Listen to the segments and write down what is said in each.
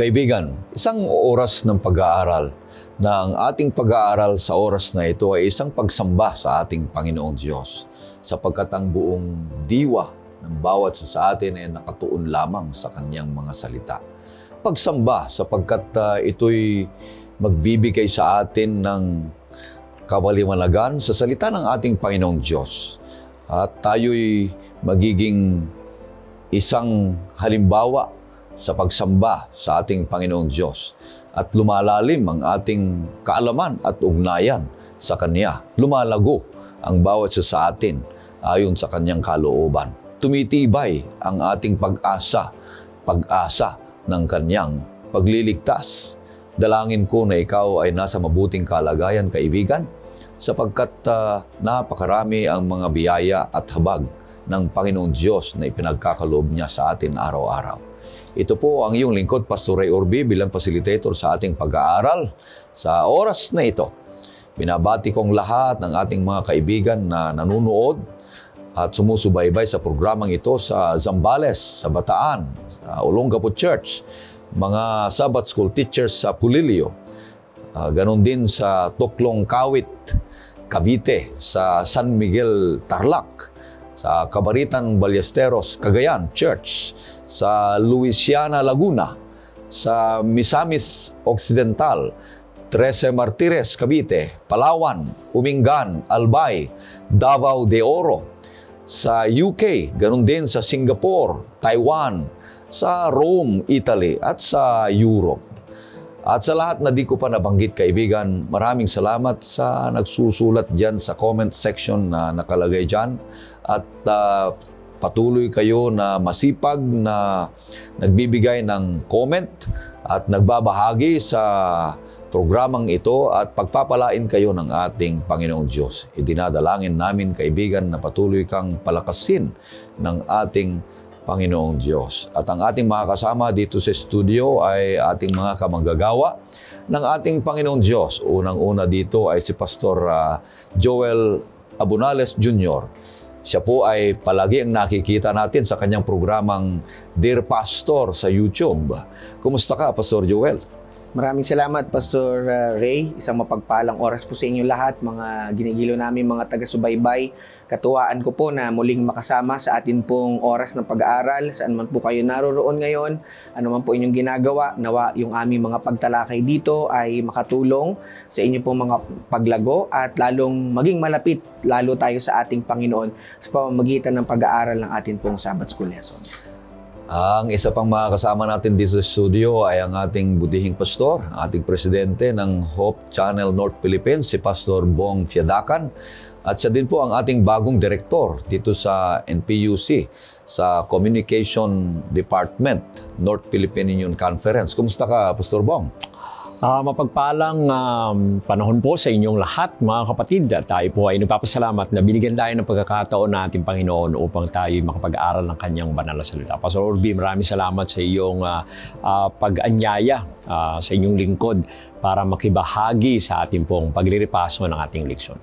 Kaibigan, isang oras ng pag-aaral na ang ating pag-aaral sa oras na ito ay isang pagsamba sa ating Panginoong Diyos sapagkat ang buong diwa ng bawat sa atin ay nakatuon lamang sa Kanyang mga salita. Pagsamba sapagkat uh, ito'y magbibigay sa atin ng kawaliwanagan sa salita ng ating Panginoong Diyos at tayo'y magiging isang halimbawa sa pagsamba sa ating Panginoong Diyos at lumalalim ang ating kaalaman at ugnayan sa Kanya. Lumalago ang bawat isa sa atin ayon sa Kanyang kalooban. Tumitibay ang ating pag-asa, pag-asa ng Kanyang pagliligtas. Dalangin ko na ikaw ay nasa mabuting kalagayan, kaibigan, sapagkat uh, napakarami ang mga biyaya at habag ng Panginoong Diyos na ipinagkakaloob niya sa atin araw-araw. Ito po ang iyong lingkod, Pastor Ray Orbi, bilang facilitator sa ating pag-aaral sa oras na ito. Binabati kong lahat ng ating mga kaibigan na nanunood at sumusubaybay sa programang ito sa Zambales, sa Bataan, sa Olongapo Church, mga Sabbath School teachers sa Pulilio, uh, ganon din sa Toklong Kawit, Cavite, sa San Miguel Tarlac, sa Kabaritan Ballesteros, Cagayan Church, sa Louisiana, Laguna, sa Misamis Occidental, Trece Martires, Cavite, Palawan, Umingan, Albay, Davao de Oro, sa UK, ganun din sa Singapore, Taiwan, sa Rome, Italy, at sa Europe. At sa lahat na di ko pa nabanggit kaibigan, maraming salamat sa nagsusulat dyan sa comment section na nakalagay dyan. At uh, Patuloy kayo na masipag na nagbibigay ng comment at nagbabahagi sa programang ito at pagpapalain kayo ng ating Panginoong Diyos. Idinadalangin namin, kaibigan, na patuloy kang palakasin ng ating Panginoong Diyos. At ang ating mga kasama dito sa studio ay ating mga kamanggagawa ng ating Panginoong Diyos. Unang-una dito ay si Pastor uh, Joel Abunales Jr. Siya po ay palagi ang nakikita natin sa kanyang programang Dear Pastor sa YouTube. Kumusta ka, Pastor Joel? Maraming salamat, Pastor uh, Ray. Isang mapagpalang oras po sa inyo lahat, mga ginigilo namin, mga taga-subaybay Katuwaan ko po na muling makasama sa atin pong oras ng pag-aaral, saan man po kayo naroroon ngayon, ano man po inyong ginagawa, nawa yung aming mga pagtalakay dito ay makatulong sa inyong pong mga paglago at lalong maging malapit lalo tayo sa ating Panginoon sa pamamagitan ng pag-aaral ng atin pong Sabbath School lesson. Ang isa pang makakasama natin dito sa studio ay ang ating budihing pastor, ating presidente ng Hope Channel North Philippines, si Pastor Bong Fiadakan. At siya din po ang ating bagong direktor dito sa NPUC, sa Communication Department, North Philippine Union Conference. Kumusta ka, Pastor Bong? Uh, mapagpalang um, panahon po sa inyong lahat, mga kapatid. tayo po ay nagpapasalamat na binigyan tayo ng pagkakataon na ating Panginoon upang tayo makapag-aral ng kanyang banal na salita. Pastor Orby, maraming salamat sa iyong uh, uh, pag-anyaya uh, sa inyong lingkod para makibahagi sa ating pong pagliripaso ng ating leksyon.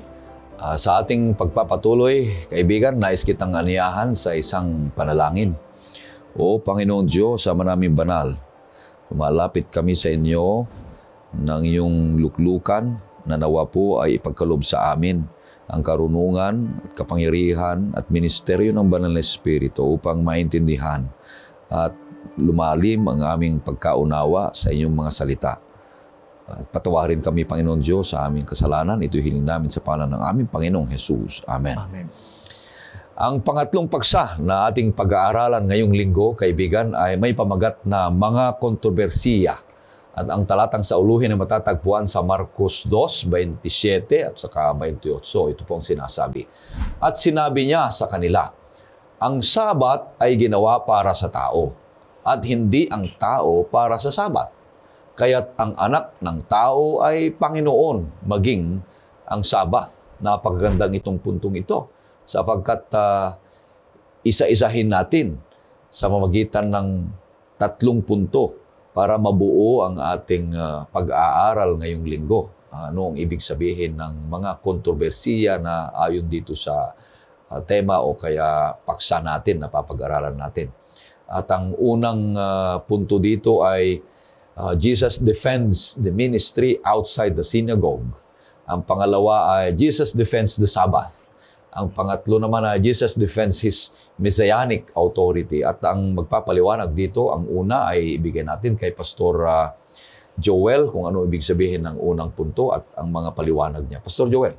Uh, sa ating pagpapatuloy, kaibigan, nais kitang anyahan sa isang panalangin. O Panginoong Diyos, sa maraming banal, malapit kami sa inyo ng iyong luklukan na nawa po ay ipagkalob sa amin ang karunungan at kapangyarihan at ministeryo ng Banal na Espiritu upang maintindihan at lumalim ang aming pagkaunawa sa inyong mga salita at patawarin kami, Panginoon Diyos, sa aming kasalanan. Ito hiling namin sa pangalan ng aming Panginoong Jesus. Amen. Amen. Ang pangatlong paksa na ating pag-aaralan ngayong linggo, kaibigan, ay may pamagat na mga kontrobersiya. At ang talatang sa uluhin ay matatagpuan sa Marcos 2:27 27 at saka 28. Ito po ang sinasabi. At sinabi niya sa kanila, Ang sabat ay ginawa para sa tao, at hindi ang tao para sa sabat. Kaya't ang anak ng tao ay Panginoon, maging ang Sabbath. Napakagandang itong puntong ito sapagkat uh, isa-isahin natin sa mamagitan ng tatlong punto para mabuo ang ating uh, pag-aaral ngayong linggo. Ano ang ibig sabihin ng mga kontrobersiya na ayon dito sa uh, tema o kaya paksa natin, napapag-aralan natin. At ang unang uh, punto dito ay uh, Jesus defends the ministry outside the synagogue. Ang pangalawa ay Jesus defends the Sabbath. Ang pangatlo naman ay Jesus defends His Messianic authority. At ang magpapaliwanag dito, ang una ay ibigay natin kay Pastor uh, Joel kung ano ibig sabihin ng unang punto at ang mga paliwanag niya. Pastor Joel.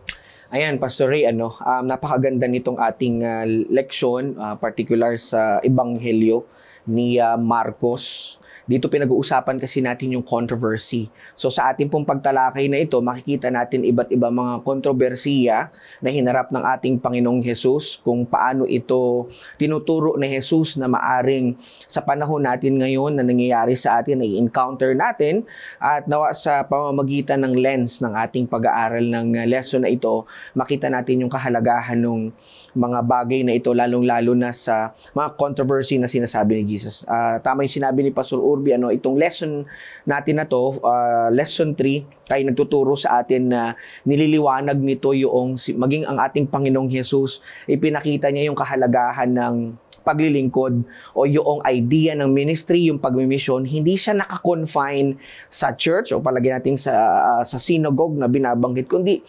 Ayan, Pastor Ray, ano, um, napakaganda nitong ating uh, leksyon, uh, particular sa Ebanghelyo ni uh, Marcos. Dito pinag-uusapan kasi natin yung controversy. So sa ating pong pagtalakay na ito, makikita natin iba't iba mga kontrobersiya na hinarap ng ating Panginoong Hesus kung paano ito tinuturo ni Hesus na maaring sa panahon natin ngayon na nangyayari sa atin, ay encounter natin at nawa sa pamamagitan ng lens ng ating pag-aaral ng lesson na ito, makita natin yung kahalagahan ng mga bagay na ito lalong-lalo na sa mga controversy na sinasabi ni Jesus. Uh, tama yung sinabi ni Pastor Uro Corby, ano, itong lesson natin na to, uh, lesson 3, ay nagtuturo sa atin na nililiwanag nito yung maging ang ating Panginoong Hesus ipinakita niya yung kahalagahan ng paglilingkod o yung idea ng ministry, yung pagmimisyon, hindi siya nakakonfine sa church o palagi natin sa, uh, sa synagogue na binabanggit, kundi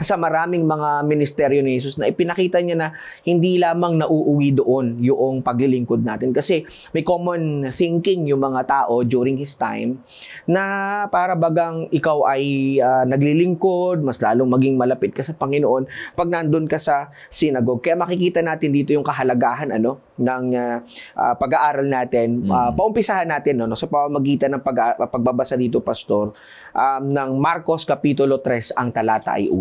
sa maraming mga ministeryo ni Jesus na ipinakita niya na hindi lamang nauuwi doon yung paglilingkod natin. Kasi may common thinking yung mga tao during his time na para bagang ikaw ay uh, naglilingkod, mas lalong maging malapit ka sa Panginoon pag nandun ka sa sinagog. Kaya makikita natin dito yung kahalagahan ano ng uh, uh, pag-aaral natin. Uh, paumpisahan natin no, no sa pamamagitan ng pag- pagbabasa dito, Pastor, um, ng Marcos Kapitulo 3, ang talata ay 1.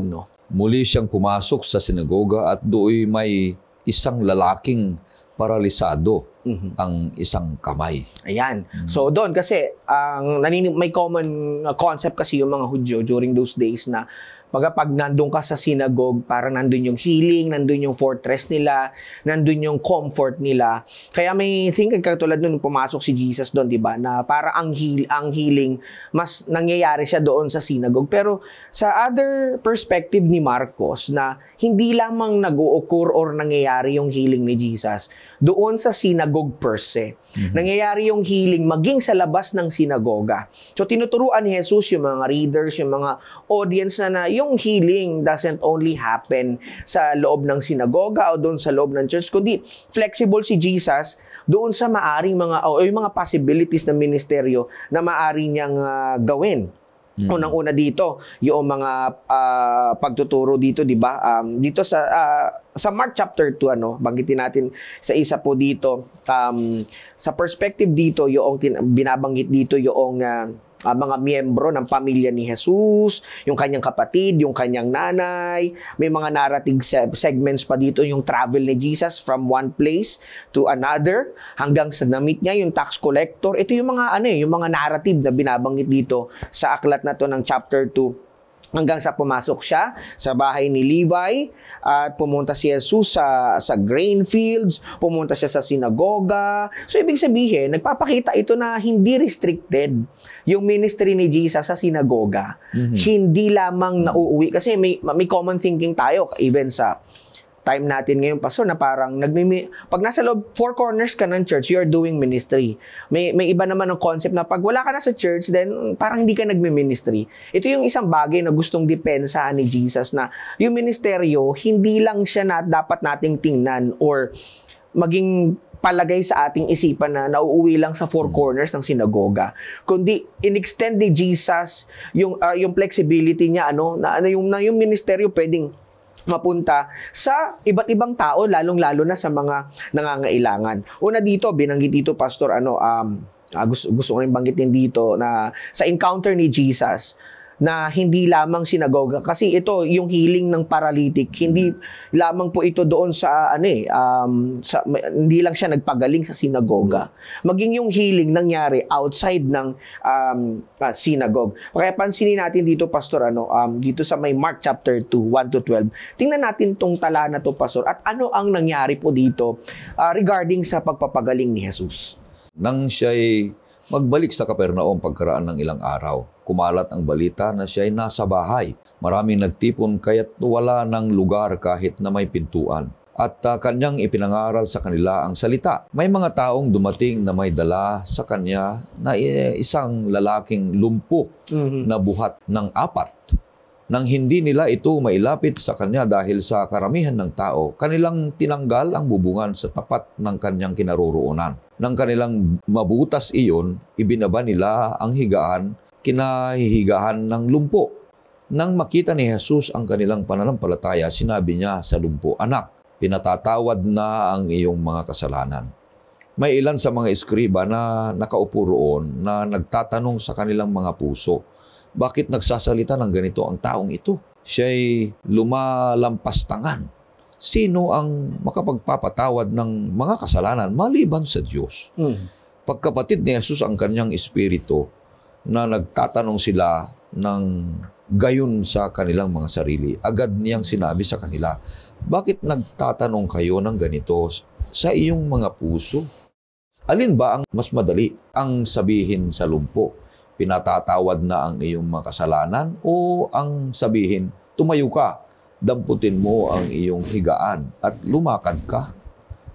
Muli siyang pumasok sa sinagoga at do'y may isang lalaking paralisado mm-hmm. ang isang kamay. Ayan. Mm-hmm. So doon kasi ang nanini- may common uh, concept kasi yung mga Hudyo during those days na Baga pag nandun ka sa synagogue, para nandun yung healing, nandun yung fortress nila, nandun yung comfort nila. Kaya may think katulad nun pumasok si Jesus doon, 'di ba? Na para ang heal, ang healing mas nangyayari siya doon sa synagogue. Pero sa other perspective ni Marcos na hindi lamang nag-occur or nangyayari yung healing ni Jesus doon sa synagogue, synagogue per se. Mm-hmm. Nangyayari yung healing maging sa labas ng sinagoga. So tinuturuan ni Jesus yung mga readers, yung mga audience na na yung healing doesn't only happen sa loob ng sinagoga o doon sa loob ng church, kundi flexible si Jesus doon sa maaring mga o yung mga possibilities ng ministeryo na maari niyang uh, gawin. Mm. Unang-una dito, yung mga uh, pagtuturo dito, 'di ba? Um, dito sa uh, sa Mark chapter 2 ano, banggitin natin sa isa po dito. Um, sa perspective dito, yung binabanggit dito yung uh, uh, mga miyembro ng pamilya ni Jesus, yung kanyang kapatid, yung kanyang nanay. May mga narating segments pa dito yung travel ni Jesus from one place to another hanggang sa na-meet niya yung tax collector. Ito yung mga ano eh, yung mga narrative na binabanggit dito sa aklat na to ng chapter 2 hanggang sa pumasok siya sa bahay ni Levi at pumunta si Jesus sa, sa grain fields, pumunta siya sa sinagoga. So ibig sabihin, nagpapakita ito na hindi restricted yung ministry ni Jesus sa sinagoga. Mm-hmm. Hindi lamang nauuwi kasi may, may common thinking tayo even sa time natin ngayon, Pastor, na parang nagmimi... Pag nasa loob, four corners ka ng church, you are doing ministry. May, may iba naman ng concept na pag wala ka na sa church, then parang hindi ka nagmi-ministry. Ito yung isang bagay na gustong depensa ni Jesus na yung ministeryo, hindi lang siya na dapat nating tingnan or maging palagay sa ating isipan na nauuwi lang sa four hmm. corners ng sinagoga. Kundi inextend ni Jesus yung uh, yung flexibility niya ano na ano yung na yung ministeryo pwedeng mapunta sa iba't ibang tao lalong-lalo na sa mga nangangailangan. Una dito binanggit dito pastor ano um uh, gusto gusto ko rin banggitin dito na sa encounter ni Jesus na hindi lamang sinagoga kasi ito yung healing ng paralytic hindi lamang po ito doon sa ano eh um, sa, hindi lang siya nagpagaling sa sinagoga maging yung healing nangyari outside ng um, uh, sinagog kaya pansinin natin dito pastor ano um, dito sa may Mark chapter 2 1 to 12 tingnan natin tong tala na to pastor at ano ang nangyari po dito uh, regarding sa pagpapagaling ni Jesus nang siya'y magbalik sa Kapernaum pagkaraan ng ilang araw kumalat ang balita na siya ay nasa bahay. Maraming nagtipon kaya't wala ng lugar kahit na may pintuan at uh, kanyang ipinangaral sa kanila ang salita. May mga taong dumating na may dala sa kanya na eh, isang lalaking lumpo mm-hmm. na buhat ng apat nang hindi nila ito mailapit sa kanya dahil sa karamihan ng tao, kanilang tinanggal ang bubungan sa tapat ng kanyang kinaroroonan. Nang kanilang mabutas iyon, ibinaba nila ang higaan kinahihigahan ng lumpo. Nang makita ni Jesus ang kanilang pananampalataya, sinabi niya sa lumpo, Anak, pinatatawad na ang iyong mga kasalanan. May ilan sa mga eskriba na nakaupo roon na nagtatanong sa kanilang mga puso, bakit nagsasalita ng ganito ang taong ito? Siya'y lumalampas tangan. Sino ang makapagpapatawad ng mga kasalanan maliban sa Diyos? Mm. Pagkapatid ni Jesus ang kanyang espiritu, na nagtatanong sila ng gayon sa kanilang mga sarili. Agad niyang sinabi sa kanila, bakit nagtatanong kayo ng ganito sa iyong mga puso? Alin ba ang mas madali ang sabihin sa lumpo? Pinatatawad na ang iyong mga kasalanan o ang sabihin, tumayo ka, damputin mo ang iyong higaan at lumakad ka?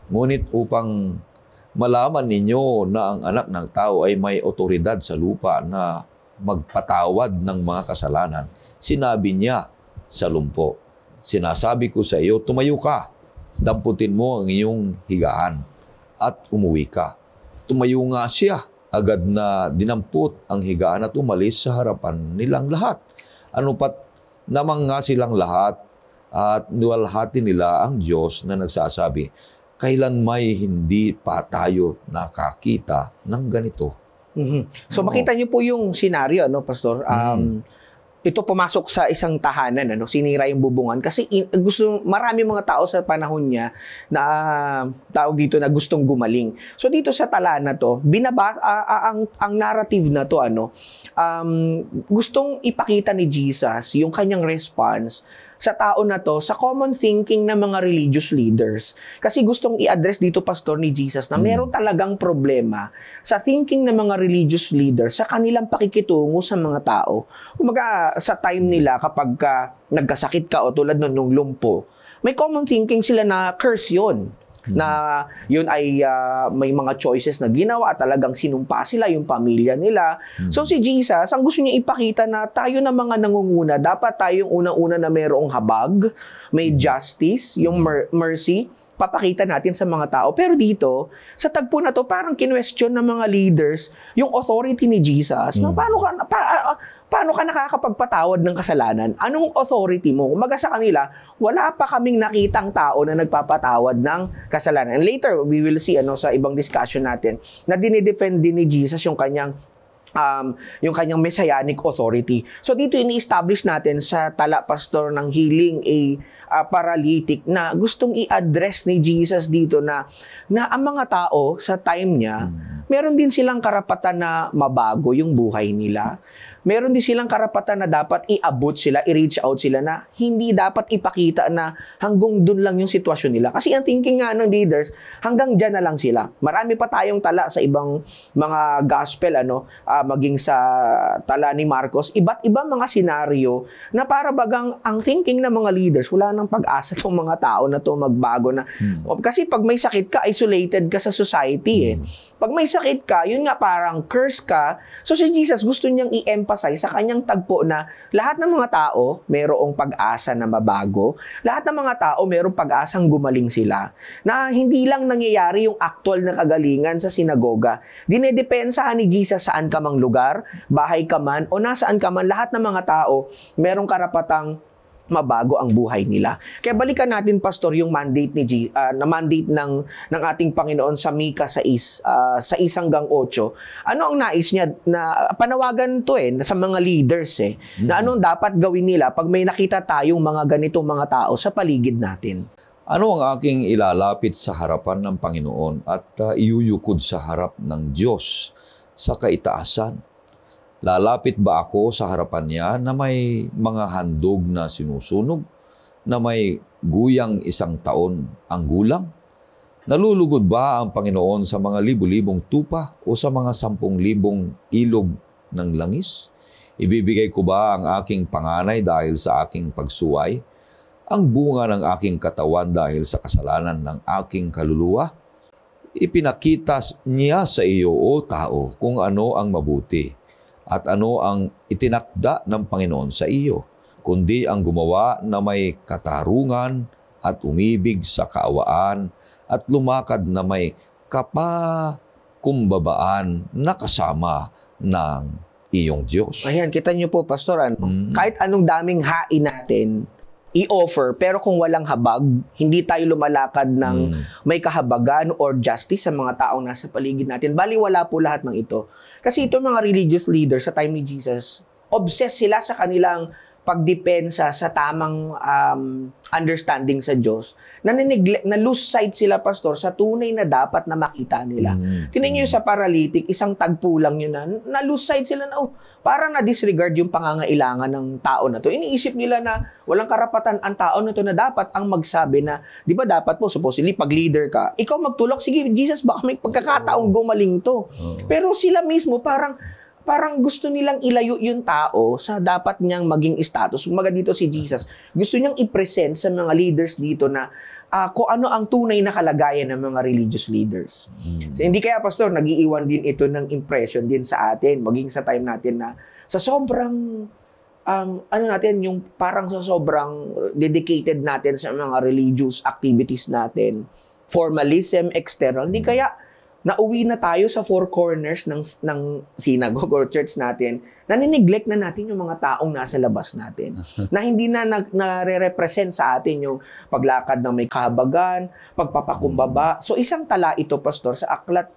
Ngunit upang malaman ninyo na ang anak ng tao ay may otoridad sa lupa na magpatawad ng mga kasalanan. Sinabi niya sa lumpo, Sinasabi ko sa iyo, tumayo ka, damputin mo ang iyong higaan at umuwi ka. Tumayo nga siya, agad na dinampot ang higaan at umalis sa harapan nilang lahat. Ano pat namang nga silang lahat at nuwalhati nila ang Diyos na nagsasabi, kailan may hindi pa tayo nakakita ng ganito. Mm-hmm. So no. makita niyo po yung scenario no pastor. Mm. Um mm. ito pumasok sa isang tahanan ano sinira yung bubungan kasi in, gusto marami mga tao sa panahon niya na uh, tao dito na gustong gumaling. So dito sa tala na to, binaba uh, ang ang narrative na to ano um gustong ipakita ni Jesus yung kanyang response sa tao na to sa common thinking ng mga religious leaders. Kasi gustong i-address dito, Pastor, ni Jesus na hmm. meron talagang problema sa thinking ng mga religious leaders sa kanilang pakikitungo sa mga tao. Kumaga, sa time nila kapag ka, nagkasakit ka o tulad nun nung lumpo, may common thinking sila na curse yon na mm-hmm. yun ay uh, may mga choices na ginawa at talagang sinumpa sila yung pamilya nila mm-hmm. so si Jesus ang gusto niya ipakita na tayo na mga nangunguna dapat tayong unang-una na mayroong habag may mm-hmm. justice yung mer- mercy papakita natin sa mga tao. Pero dito, sa tagpo na to, parang kinwestiyon ng mga leaders yung authority ni Jesus. Mm. No, mm-hmm. paano ka, pa, ah, paano ka nakakapagpatawad ng kasalanan? Anong authority mo? Kumaga sa kanila, wala pa kaming nakitang tao na nagpapatawad ng kasalanan. And later, we will see ano sa ibang discussion natin na dinidefend din ni Jesus yung kanyang um, yung kanyang messianic authority. So dito ini-establish natin sa tala pastor ng healing a uh, paralytic na gustong i-address ni Jesus dito na na ang mga tao sa time niya hmm. meron din silang karapatan na mabago yung buhay nila meron din silang karapatan na dapat iabot sila, i-reach out sila na hindi dapat ipakita na hanggang dun lang yung sitwasyon nila. Kasi ang thinking nga ng leaders, hanggang dyan na lang sila. Marami pa tayong tala sa ibang mga gospel, ano, uh, maging sa tala ni Marcos, iba't ibang mga senaryo na para bagang ang thinking ng mga leaders, wala nang pag-asa tong mga tao na to magbago na. Hmm. Kasi pag may sakit ka, isolated ka sa society eh. Hmm pag may sakit ka, yun nga parang curse ka. So si Jesus gusto niyang i-emphasize sa kanyang tagpo na lahat ng mga tao merong pag-asa na mabago. Lahat ng mga tao merong pag-asang gumaling sila. Na hindi lang nangyayari yung actual na kagalingan sa sinagoga. Dinedepensahan ni Jesus saan ka mang lugar, bahay ka man, o nasaan ka man, lahat ng mga tao merong karapatang mabago ang buhay nila. Kaya balikan natin pastor yung mandate ni G, uh, na mandate ng ng ating Panginoon sa Mika sa is uh, sa isang gang 8. Ano ang nais niya na panawagan to eh sa mga leaders eh mm-hmm. na anong dapat gawin nila pag may nakita tayong mga ganitong mga tao sa paligid natin. Ano ang aking ilalapit sa harapan ng Panginoon at uh, ah, iuyukod sa harap ng Diyos sa kaitaasan? Lalapit ba ako sa harapan niya na may mga handog na sinusunog, na may guyang isang taon ang gulang? Nalulugod ba ang Panginoon sa mga libu-libong tupa o sa mga sampung-libong ilog ng langis? Ibibigay ko ba ang aking panganay dahil sa aking pagsuway? Ang bunga ng aking katawan dahil sa kasalanan ng aking kaluluwa? Ipinakita niya sa iyo, o tao, kung ano ang mabuti at ano ang itinakda ng Panginoon sa iyo, kundi ang gumawa na may katarungan at umibig sa kaawaan at lumakad na may kapakumbabaan na kasama ng iyong Diyos. Ayan, kita niyo po, Pastor, ano, mm. kahit anong daming hain natin, i-offer pero kung walang habag, hindi tayo lumalakad ng mm. may kahabagan or justice sa mga taong nasa paligid natin. Bali wala po lahat ng ito. Kasi ito mga religious leaders sa time ni Jesus, obsessed sila sa kanilang pagdepensa sa tamang um, understanding sa Diyos, naninigle- na lose sight sila, Pastor, sa tunay na dapat na makita nila. Mm. Mm-hmm. Tinan nyo sa paralytic, isang tagpo lang yun na, na lose sight sila na, oh, para na disregard yung pangangailangan ng tao na to. Iniisip nila na walang karapatan ang tao na to na dapat ang magsabi na, di ba dapat po, supposedly, pag leader ka, ikaw magtulok, sige, Jesus, baka may pagkakataong gumaling to. Pero sila mismo, parang, parang gusto nilang ilayo yung tao sa dapat niyang maging status. Kumaga dito si Jesus, gusto niyang i-present sa mga leaders dito na uh, kung ano ang tunay na kalagayan ng mga religious leaders. Hmm. So, hindi kaya, Pastor, nagiiwan din ito ng impression din sa atin, maging sa time natin na sa sobrang um, ano natin yung parang sa sobrang dedicated natin sa mga religious activities natin formalism external hindi hmm. kaya nauwi na tayo sa four corners ng, ng synagogue or church natin, nanineglect na natin yung mga taong nasa labas natin. na hindi na nag, nare-represent sa atin yung paglakad na may kahabagan, pagpapakumbaba. Mm. So isang tala ito, Pastor, sa aklat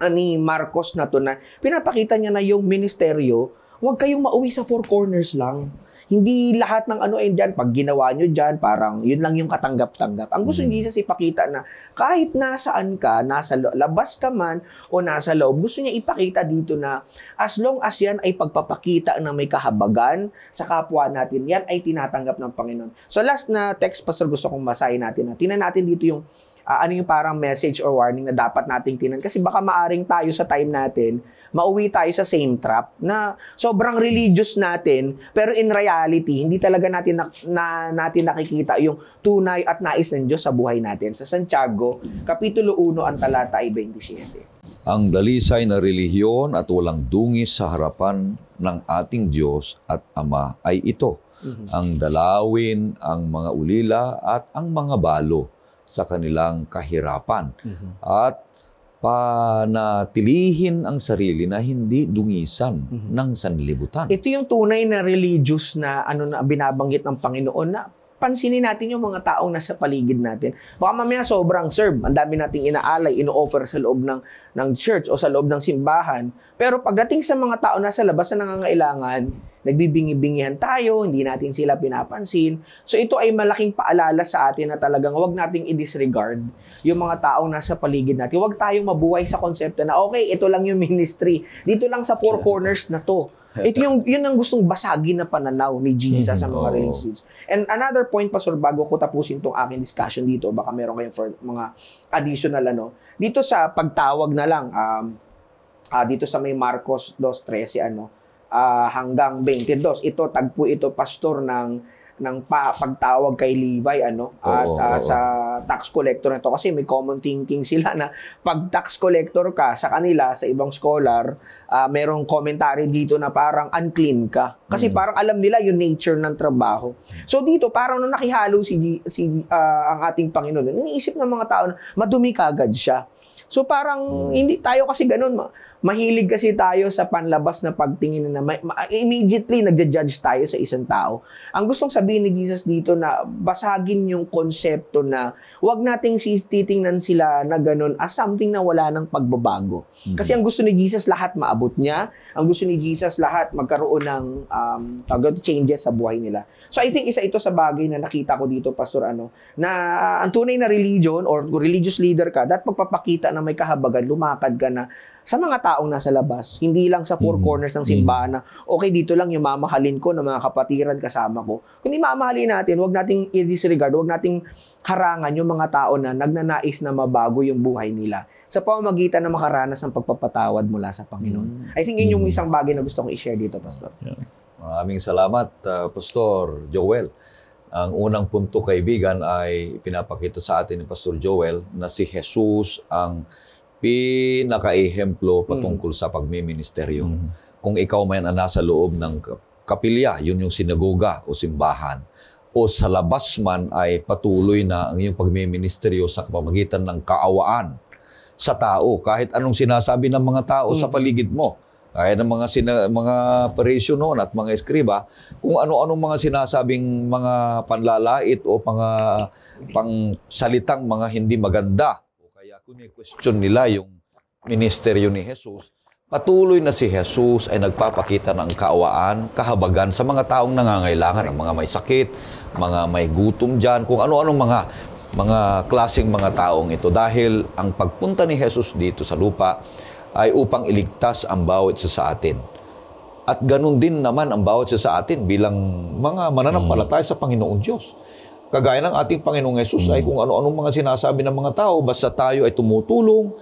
ah, ni Marcos na to na pinapakita niya na yung ministeryo, huwag kayong mauwi sa four corners lang. Hindi lahat ng ano ayun eh, dyan, pag ginawa nyo dyan, parang yun lang yung katanggap-tanggap. Ang gusto mm. ni Jesus ipakita na kahit nasaan ka, nasa lo- labas ka man o nasa loob, gusto niya ipakita dito na as long as yan ay pagpapakita na may kahabagan sa kapwa natin, yan ay tinatanggap ng Panginoon. So last na text, Pastor, gusto kong masahin natin. Na. Tinan natin dito yung uh, ano yung parang message or warning na dapat nating tinan kasi baka maaring tayo sa time natin mauwi tayo sa same trap na sobrang religious natin, pero in reality, hindi talaga natin, na, na, natin nakikita yung tunay at nais ng Diyos sa buhay natin. Sa Santiago, Kapitulo 1, ang talata ay 27. Ang dalisay na relihiyon at walang dungis sa harapan ng ating Diyos at Ama ay ito, mm-hmm. ang dalawin, ang mga ulila at ang mga balo sa kanilang kahirapan. Mm-hmm. At panatilihin ang sarili na hindi dungisan mm-hmm. ng sanlibutan. Ito yung tunay na religious na ano na binabanggit ng Panginoon na pansinin natin yung mga taong nasa paligid natin. Baka mamaya sobrang serve, ang dami nating inaalay, ino-offer sa loob ng ng church o sa loob ng simbahan. Pero pagdating sa mga tao na sa labas na nangangailangan, nagbibingi-bingihan tayo, hindi natin sila pinapansin. So ito ay malaking paalala sa atin na talagang huwag nating i-disregard yung mga taong nasa paligid natin. Huwag tayong mabuhay sa konsepto na okay, ito lang yung ministry. Dito lang sa four corners na to. Ito yung yun ang gustong basagin na pananaw ni Jesus mm sa mm-hmm. mga religions. And another point pastor bago ko tapusin tong aking discussion dito, baka meron kayong for, mga additional ano. Dito sa pagtawag na lang, um, uh, dito sa may Marcos 2.13, ano, uh, hanggang 22. Ito, tagpo ito, pastor ng ng pa, pagtawag kay Levi ano at oo, uh, oo. sa tax collector na to kasi may common thinking sila na pag tax collector ka sa kanila sa ibang scholar uh, merong commentary dito na parang unclean ka kasi mm parang alam nila yung nature ng trabaho so dito parang nung nakihalo si si uh, ang ating Panginoon iniisip ng mga tao na madumi kagad siya So parang hmm. hindi tayo kasi ganun mahilig kasi tayo sa panlabas na pagtingin na, na immediately nagja-judge tayo sa isang tao. Ang gustong sabihin ni Jesus dito na basagin yung konsepto na wag nating titingnan sila na ganun as something na wala ng pagbabago. Mm-hmm. Kasi ang gusto ni Jesus lahat maabot niya. Ang gusto ni Jesus lahat magkaroon ng um, changes sa buhay nila. So I think isa ito sa bagay na nakita ko dito, Pastor, ano, na ang tunay na religion or religious leader ka, dapat magpapakita na may kahabagan, lumakad ka na sa mga taong nasa labas, hindi lang sa four mm corners ng simbahan na, mm-hmm. okay, dito lang yung mamahalin ko ng mga kapatiran kasama ko. Kundi mamahalin natin, wag nating i-disregard, wag nating harangan yung mga tao na nagnanais na mabago yung buhay nila sa pamamagitan ng makaranas ng pagpapatawad mula sa Panginoon. mm I think yun yung isang bagay na gusto kong i-share dito, Pastor. Yeah. Maraming salamat, uh, Pastor Joel ang unang punto kaibigan ay pinapakita sa atin ni Pastor Joel na si Jesus ang pinakaehemplo patungkol mm. sa pagmiministeryo. Mm. Kung ikaw man ang nasa loob ng kapilya, yun yung sinagoga o simbahan, o sa labas man ay patuloy na ang iyong pagmiministeryo sa pamagitan ng kaawaan sa tao, kahit anong sinasabi ng mga tao mm. sa paligid mo. kahit ng mga sina, mga parisyo noon at mga eskriba, kung ano-ano mga sinasabing mga panlalait o mga pangsalitang mga hindi maganda kune-question nila yung ministeryo ni Jesus, patuloy na si Jesus ay nagpapakita ng kaawaan, kahabagan sa mga taong nangangailangan, ang mga may sakit, mga may gutom dyan, kung ano-anong mga mga klasing mga taong ito dahil ang pagpunta ni Jesus dito sa lupa ay upang iligtas ang bawat isa sa atin. At ganun din naman ang bawat isa sa atin bilang mga mananampalataya sa Panginoong Diyos. Kagaya ng ating Panginoong Yesus ay mm. kung ano-anong mga sinasabi ng mga tao, basta tayo ay tumutulong,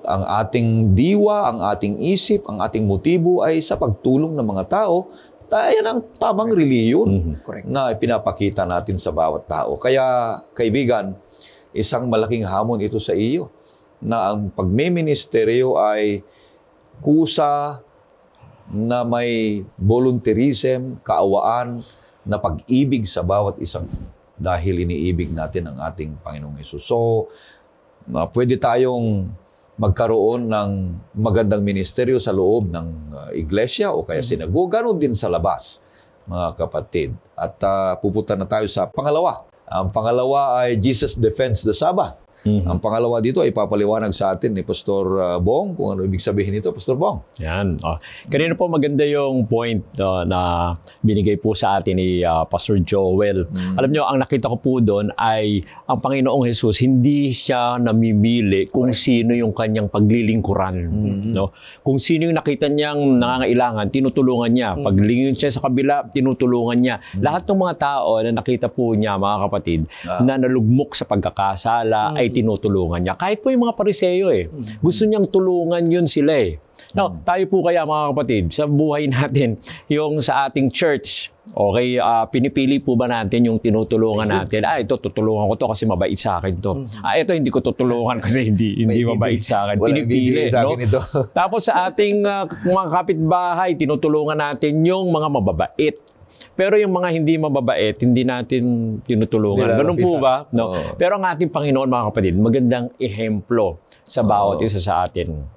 ang ating diwa, ang ating isip, ang ating motibo ay sa pagtulong ng mga tao, yan ang tamang reliyon mm-hmm. na pinapakita natin sa bawat tao. Kaya, kaibigan, isang malaking hamon ito sa iyo na ang pagmeministeryo ay kusa na may volunteerism, kaawaan, na pag-ibig sa bawat isang dahil iniibig natin ang ating Panginoong Yesus. So, uh, pwede tayong magkaroon ng magandang ministeryo sa loob ng uh, iglesia o kaya mm. sinagoga, ganoon din sa labas, mga kapatid. At uh, pupunta na tayo sa pangalawa. Ang pangalawa ay Jesus defends the Sabbath. Mm-hmm. Ang pangalawa dito ay papaliwanag sa atin ni Pastor ah, Bong kung ano ibig sabihin nito, Pastor Bong. Yan. Uh, kanina po maganda yung point uh, na binigay po sa atin ni uh, Pastor Joel. Mm-hmm. Alam nyo, ang nakita ko po doon ay ang Panginoong Jesus, hindi siya namimili kung right. sino yung kanyang paglilingkuran. Mm-hmm. No? Kung sino yung nakita niyang nangangailangan, tinutulungan niya. Mm-hmm. Paglingon siya sa kabila, tinutulungan niya. Mm-hmm. Lahat ng mga tao na nakita po niya, mga kapatid, ah. na nalugmok sa pagkakasala, mm-hmm. ay tinutulungan niya. Kahit po yung mga pariseyo eh. Mm-hmm. Gusto niyang tulungan yun sila eh. Now, mm-hmm. tayo po kaya mga kapatid, sa buhay natin, yung sa ating church, okay, uh, pinipili po ba natin yung tinutulungan mm-hmm. natin? Ah, ito, tutulungan ko to kasi mabait sa akin to. Ah, ito, hindi ko tutulungan kasi hindi, hindi mabait sa akin. Pinipili, ibibigay sa akin no? ito. Tapos sa ating uh, mga kapitbahay, tinutulungan natin yung mga mababait pero yung mga hindi mababait, hindi natin tinutulungan. Ganun po ba? No? Oo. Pero ang ating Panginoon, mga kapatid, magandang ehemplo sa bawat Oo. isa sa atin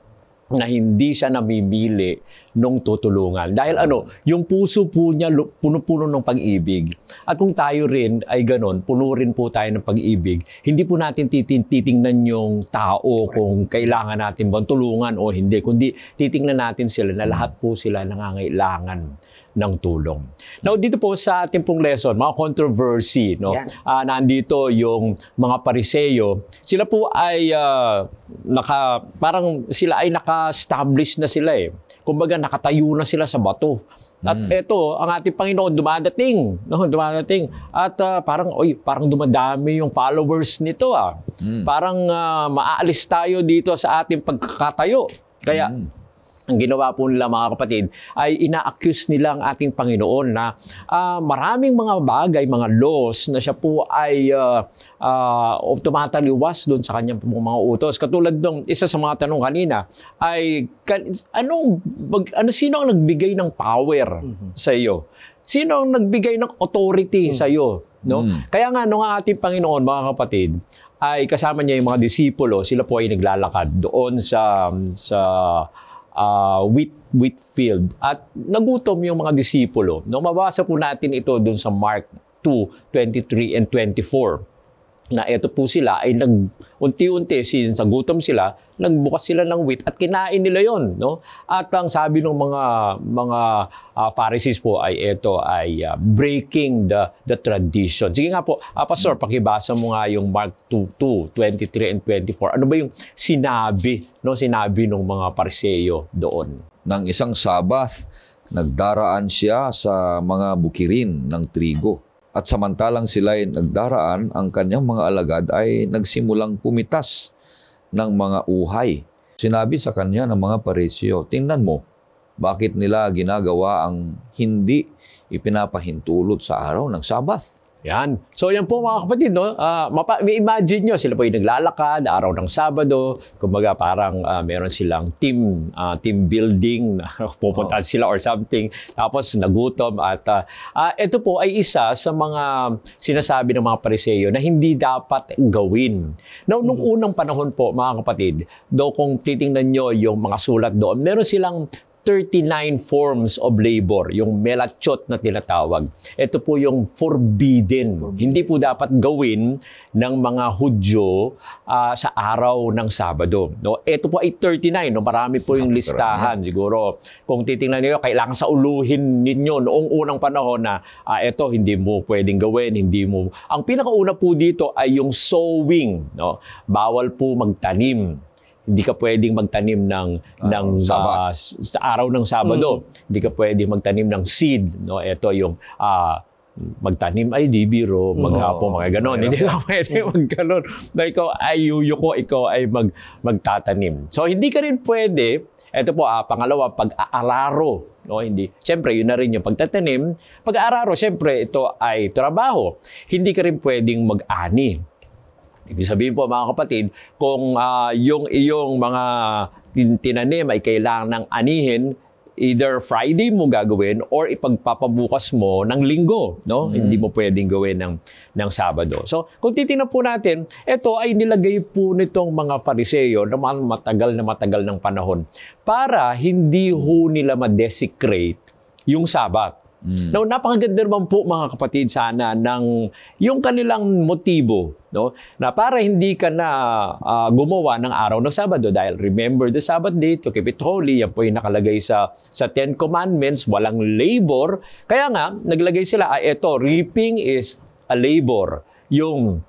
na hindi siya namimili nung tutulungan. Dahil ano, yung puso po niya puno-puno ng pag-ibig. At kung tayo rin ay ganun, puno rin po tayo ng pag-ibig, hindi po natin titin titingnan yung tao kung kailangan natin bang tulungan o hindi, kundi titingnan natin sila na lahat po sila nangangailangan ng tulong. Now, dito po sa ating pong lesson, mga controversy, no? Yeah. Uh, nandito yung mga pariseyo, sila po ay uh, naka, parang sila ay naka-establish na sila eh. Kumbaga, nakatayo na sila sa bato. At mm. ito, ang ating Panginoon dumadating, no, dumadating. At uh, parang oy, parang dumadami yung followers nito ah. Mm. Parang uh, ah, maaalis tayo dito sa ating pagkakatayo. Kaya mm ang ginawa po nila mga kapatid ay ina-accuse nila ang ating Panginoon na uh, maraming mga bagay, mga laws na siya po ay uh, uh, tumataliwas doon sa kanyang mga utos. Katulad nung isa sa mga tanong kanina ay kan, anong, bag, ano, sino ang nagbigay ng power mm-hmm. sa iyo? Sino ang nagbigay ng authority mm-hmm. sa iyo? No? Mm-hmm. Kaya nga nung ating Panginoon mga kapatid, ay kasama niya yung mga disipulo, sila po ay naglalakad doon sa sa uh, wheat wheat field. At nagutom yung mga disipulo. No, mabasa po natin ito dun sa Mark 2, 23 and 24 na ito po sila ay nag unti-unti since gutom sila, nagbukas sila ng wheat at kinain nila 'yon, no? At ang sabi ng mga mga uh, Pharisees po ay ito ay uh, breaking the the tradition. Sige nga po, uh, Pastor, pakibasa mo nga yung Mark 2, 2, 23 and 24. Ano ba yung sinabi, no? Sinabi ng mga Pariseo doon. Nang isang Sabbath, nagdaraan siya sa mga bukirin ng trigo at samantalang sila ay nagdaraan, ang kanyang mga alagad ay nagsimulang pumitas ng mga uhay. Sinabi sa kanya ng mga parisyo, tingnan mo, bakit nila ginagawa ang hindi ipinapahintulot sa araw ng Sabath? Yan. So yan po mga kapatid, no? Uh, mapa- imagine nyo, sila po yung naglalakad, araw ng Sabado, kumbaga parang uh, meron silang team, uh, team building, pupunta oh. sila or something, tapos nagutom at uh, uh, ito po ay isa sa mga sinasabi ng mga pariseyo na hindi dapat gawin. Now, nung mm-hmm. unang panahon po mga kapatid, do kung titingnan nyo yung mga sulat doon, meron silang 39 forms of labor, yung melachot na tinatawag. Ito po yung forbidden. Hindi po dapat gawin ng mga Hudyo uh, sa araw ng Sabado. No, ito po ay 39, no, marami po yung listahan siguro. Kung titingnan niyo, kailangan sa uluhin ninyo noong unang panahon na uh, ito hindi mo pwedeng gawin, hindi mo. Ang pinakauna po dito ay yung sowing, no. Bawal po magtanim hindi ka pwedeng magtanim ng uh, ng uh, sa araw ng Sabado. Mm. Hindi ka pwedeng magtanim ng seed, no? Ito yung uh, magtanim ay di biro, mm. maghapo, oh, mga ganon. Hindi ka pwede mm. magganon. Na ikaw ay yuyuko, ikaw ay mag, magtatanim. So, hindi ka rin pwede, ito po, ah, pangalawa, pag-aararo. No, hindi. Siyempre, yun na rin yung pagtatanim. Pag-aararo, syempre ito ay trabaho. Hindi ka rin pwedeng mag-ani. Ibig sabihin po mga kapatid, kung uh, yung iyong mga tinanim ay kailangan ng anihin, either Friday mo gagawin or ipagpapabukas mo ng linggo, no? Mm. Hindi mo pwedeng gawin ng ng Sabado. So, kung titingnan po natin, ito ay nilagay po nitong mga Pariseo naman matagal na matagal ng panahon para hindi ho nila ma-desecrate yung Sabat. Mm. Now, napakaganda naman po mga kapatid sana ng yung kanilang motibo no? na para hindi ka na uh, gumawa ng araw ng Sabado dahil remember the Sabbath day to keep it holy. Yan po yung nakalagay sa, sa Ten Commandments, walang labor. Kaya nga, naglagay sila, ah, eto, reaping is a labor. Yung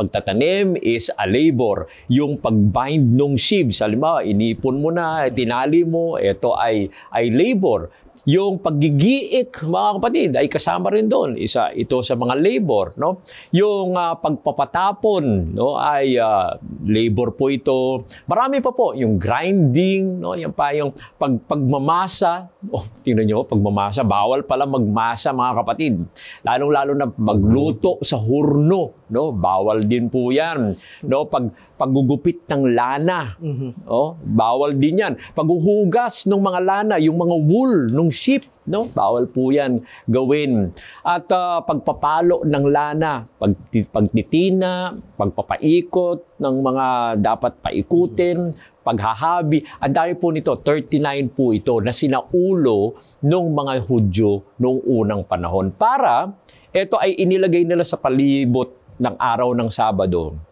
pagtatanim is a labor. Yung pagbind ng sheaves, halimbawa, inipon mo na, tinali mo, ito ay, ay labor. Yung paggigiik, mga kapatid, ay kasama rin doon. Isa ito sa mga labor, no? Yung uh, pagpapatapon, no, ay uh, labor po ito. Marami pa po, yung grinding, no, yung pa yung pag pagmamasa. Oh, tingnan niyo, pagmamasa, bawal pala magmasa, mga kapatid. Lalong-lalo na magluto sa hurno, no? Bawal din po 'yan, no? Pag paggugupit ng lana, mm-hmm. oh, bawal din 'yan. Paghuhugas ng mga lana, yung mga wool ng yung sheep, no? Bawal po 'yan gawin. At uh, pagpapalo ng lana, pag pagtitina, pagpapaikot ng mga dapat paikutin, paghahabi. Ang dami po nito, 39 po ito na sinaulo ng mga Hudyo noong unang panahon para ito ay inilagay nila sa palibot ng araw ng Sabado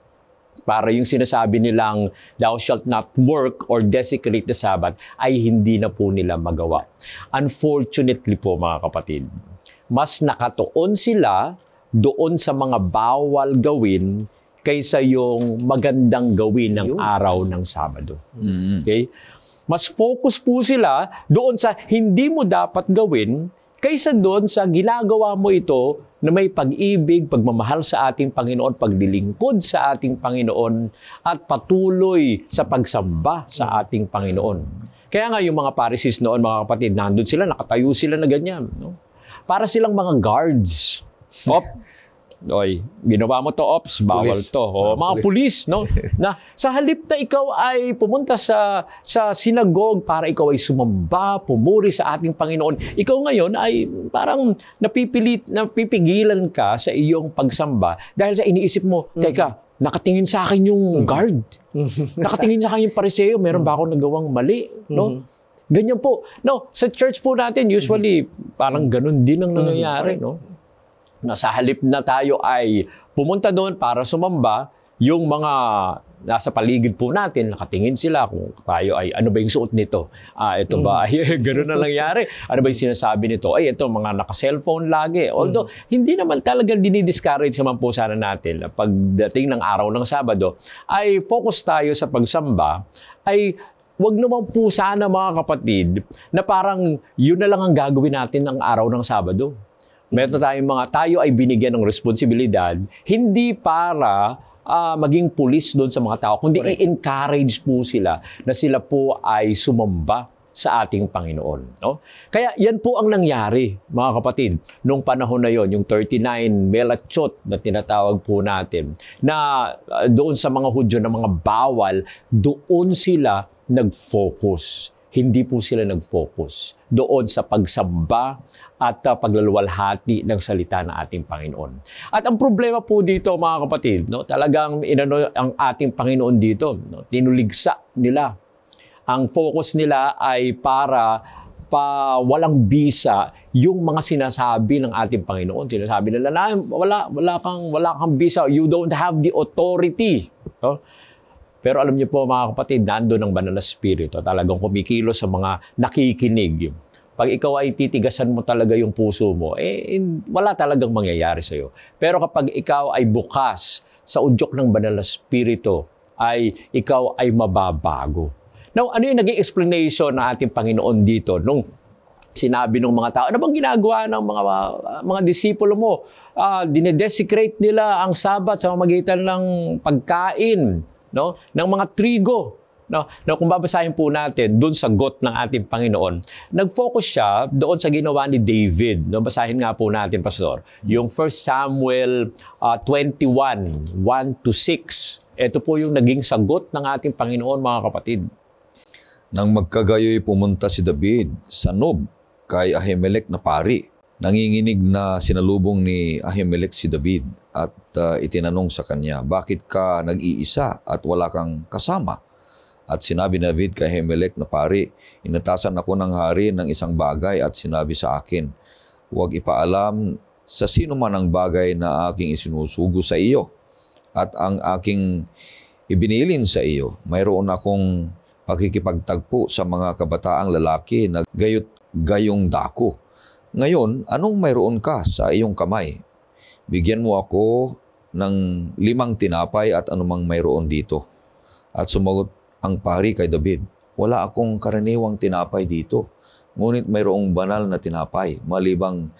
para yung sinasabi nilang thou shalt not work or desecrate the Sabbath ay hindi na po nila magawa. Unfortunately po mga kapatid, mas nakatuon sila doon sa mga bawal gawin kaysa yung magandang gawin ng araw ng Sabado. Mm. Okay? Mas focus po sila doon sa hindi mo dapat gawin kaysa doon sa ginagawa mo ito na may pag-ibig, pagmamahal sa ating Panginoon, pagdilingkod sa ating Panginoon, at patuloy sa pagsamba sa ating Panginoon. Kaya nga yung mga parisis noon, mga kapatid, nandun sila, nakatayo sila na ganyan. No? Para silang mga guards. Op, oy, ginawa mo to ops, bawal police. to. O, ah, mga pulis, no? na sa halip na ikaw ay pumunta sa sa sinagog para ikaw ay sumamba, pumuri sa ating Panginoon, ikaw ngayon ay parang napipilit, napipigilan ka sa iyong pagsamba dahil sa iniisip mo, mm. teka, mm-hmm. nakatingin sa akin yung mm-hmm. guard. nakatingin sa akin yung pariseo, meron ba mm. akong nagawang mali, no? Mm-hmm. Ganyan po. No, sa church po natin usually mm-hmm. parang ganun din ang mm-hmm. nangyayari, mm-hmm. no? na sa halip na tayo ay pumunta doon para sumamba, yung mga nasa paligid po natin, nakatingin sila kung tayo ay ano ba yung suot nito? Ah, ito ba? Mm. Ay, ganun na lang yari. Ano ba yung sinasabi nito? Ay, ito, mga naka-cellphone lagi. Although, mm-hmm. hindi naman talaga dinidiscourage naman po sana natin na pagdating ng araw ng Sabado, ay focus tayo sa pagsamba, ay wag naman po sana mga kapatid na parang yun na lang ang gagawin natin ng araw ng Sabado. Meron tayong mga tayo ay binigyan ng responsibilidad hindi para uh, maging pulis doon sa mga tao, kundi Correct. i-encourage po sila na sila po ay sumamba sa ating Panginoon. No? Kaya yan po ang nangyari, mga kapatid, nung panahon na yon, yung 39 Melachot na tinatawag po natin, na uh, doon sa mga Hudyo na mga bawal, doon sila nag-focus. Hindi po sila nag-focus doon sa pagsamba at uh, paglaluwalhati ng salita ng ating Panginoon. At ang problema po dito mga kapatid, no, talagang inano ang ating Panginoon dito, no, tinuligsa nila. Ang focus nila ay para pa walang bisa yung mga sinasabi ng ating Panginoon. Sinasabi nila na wala wala kang wala kang bisa, you don't have the authority. No? Pero alam niyo po mga kapatid, nando ng banal na spirito, talagang kumikilos sa mga nakikinig pag ikaw ay titigasan mo talaga yung puso mo, eh, wala talagang mangyayari sa'yo. Pero kapag ikaw ay bukas sa udyok ng banal na spirito, ay ikaw ay mababago. Now, ano yung naging explanation ng ating Panginoon dito nung sinabi ng mga tao, ano bang ginagawa ng mga mga disipulo mo? Uh, ah, dinedesecrate nila ang Sabat sa pamagitan ng pagkain, no? Ng mga trigo. No? no, kung babasahin po natin doon sa got ng ating Panginoon, nag-focus siya doon sa ginawa ni David. No? Basahin nga po natin, Pastor. Yung 1 Samuel uh, 21, 1 to 6. Ito po yung naging sagot ng ating Panginoon, mga kapatid. Nang magkagayoy pumunta si David sa Nob kay Ahimelech na pari. Nanginginig na sinalubong ni Ahimelech si David at uh, itinanong sa kanya, Bakit ka nag-iisa at wala kang kasama? At sinabi ni David kay Himelech na pari, inatasan ako ng hari ng isang bagay at sinabi sa akin, huwag ipaalam sa sino man ang bagay na aking isinusugo sa iyo at ang aking ibinilin sa iyo. Mayroon akong pakikipagtagpo sa mga kabataang lalaki na gayot gayong dako. Ngayon, anong mayroon ka sa iyong kamay? Bigyan mo ako ng limang tinapay at anumang mayroon dito. At sumagot ang pari kay David, wala akong karaniwang tinapay dito. Ngunit mayroong banal na tinapay, malibang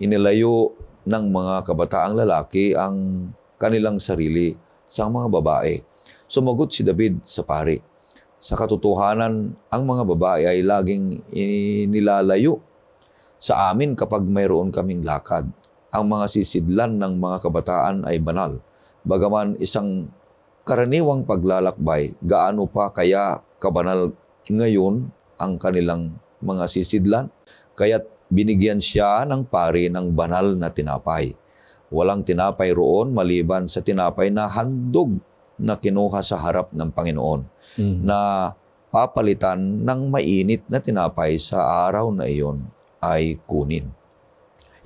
inilayo ng mga kabataang lalaki ang kanilang sarili sa mga babae. Sumagot si David sa pari. Sa katotohanan, ang mga babae ay laging inilalayo sa amin kapag mayroon kaming lakad. Ang mga sisidlan ng mga kabataan ay banal. Bagaman isang karaniwang paglalakbay, gaano pa kaya kabanal ngayon ang kanilang mga sisidlan? Kaya't binigyan siya ng pari ng banal na tinapay. Walang tinapay roon maliban sa tinapay na handog na kinuha sa harap ng Panginoon mm. na papalitan ng mainit na tinapay sa araw na iyon ay kunin.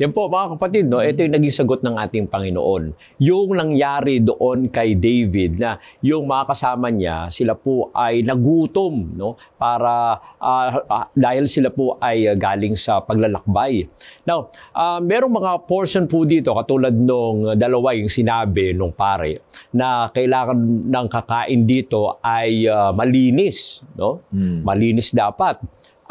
Yan po mga kapatid, no? ito yung naging sagot ng ating Panginoon. Yung nangyari doon kay David na yung mga kasama niya, sila po ay nagutom no? para uh, uh, dahil sila po ay uh, galing sa paglalakbay. Now, uh, merong mga portion po dito katulad nung dalawa yung sinabi nung pare na kailangan ng kakain dito ay uh, malinis, no? Mm. Malinis dapat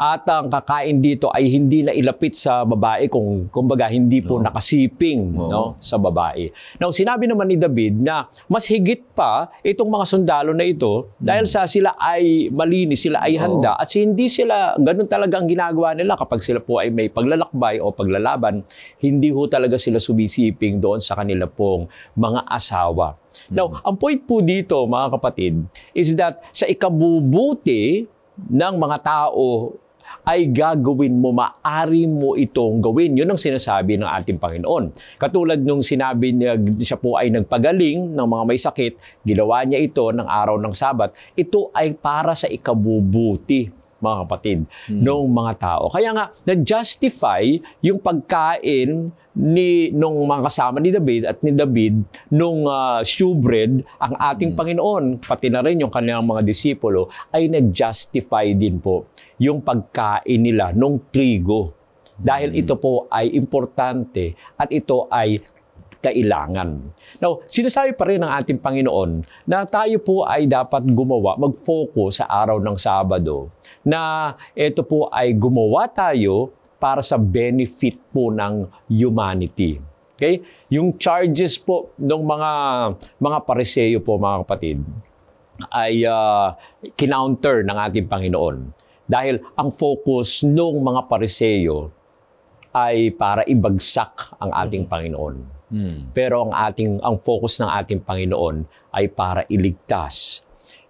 at ang kakain dito ay hindi na ilapit sa babae kung kumbaga hindi po no. nakasiping no. no sa babae. Now sinabi naman ni David na mas higit pa itong mga sundalo na ito dahil hmm. sa sila ay malinis, sila ay handa Oo. at hindi sila ganun talaga ang ginagawa nila kapag sila po ay may paglalakbay o paglalaban, hindi ho talaga sila sumisiping doon sa kanila pong mga asawa. Now, mm. ang point po dito mga kapatid is that sa ikabubuti ng mga tao ay gagawin mo, maari mo itong gawin. Yun ang sinasabi ng ating Panginoon. Katulad nung sinabi niya, siya po ay nagpagaling ng mga may sakit, ginawa niya ito ng araw ng Sabat. Ito ay para sa ikabubuti mga kapatid, hmm. ng mga tao. Kaya nga, na-justify yung pagkain ni nung mga kasama ni David at ni David nung uh, shewbread ang ating hmm. Panginoon pati na rin yung kanilang mga disipulo ay nag-justify din po yung pagkain nila ng trigo. Dahil mm. ito po ay importante at ito ay kailangan. Now, sinasabi pa rin ng ating Panginoon na tayo po ay dapat gumawa, mag-focus sa araw ng Sabado na ito po ay gumawa tayo para sa benefit po ng humanity. Okay? Yung charges po ng mga mga pariseyo po mga kapatid ay uh, ah, kinounter ng ating Panginoon. Dahil ang focus ng mga pariseyo ay para ibagsak ang ating Panginoon. Hmm. Pero ang ating ang focus ng ating Panginoon ay para iligtas.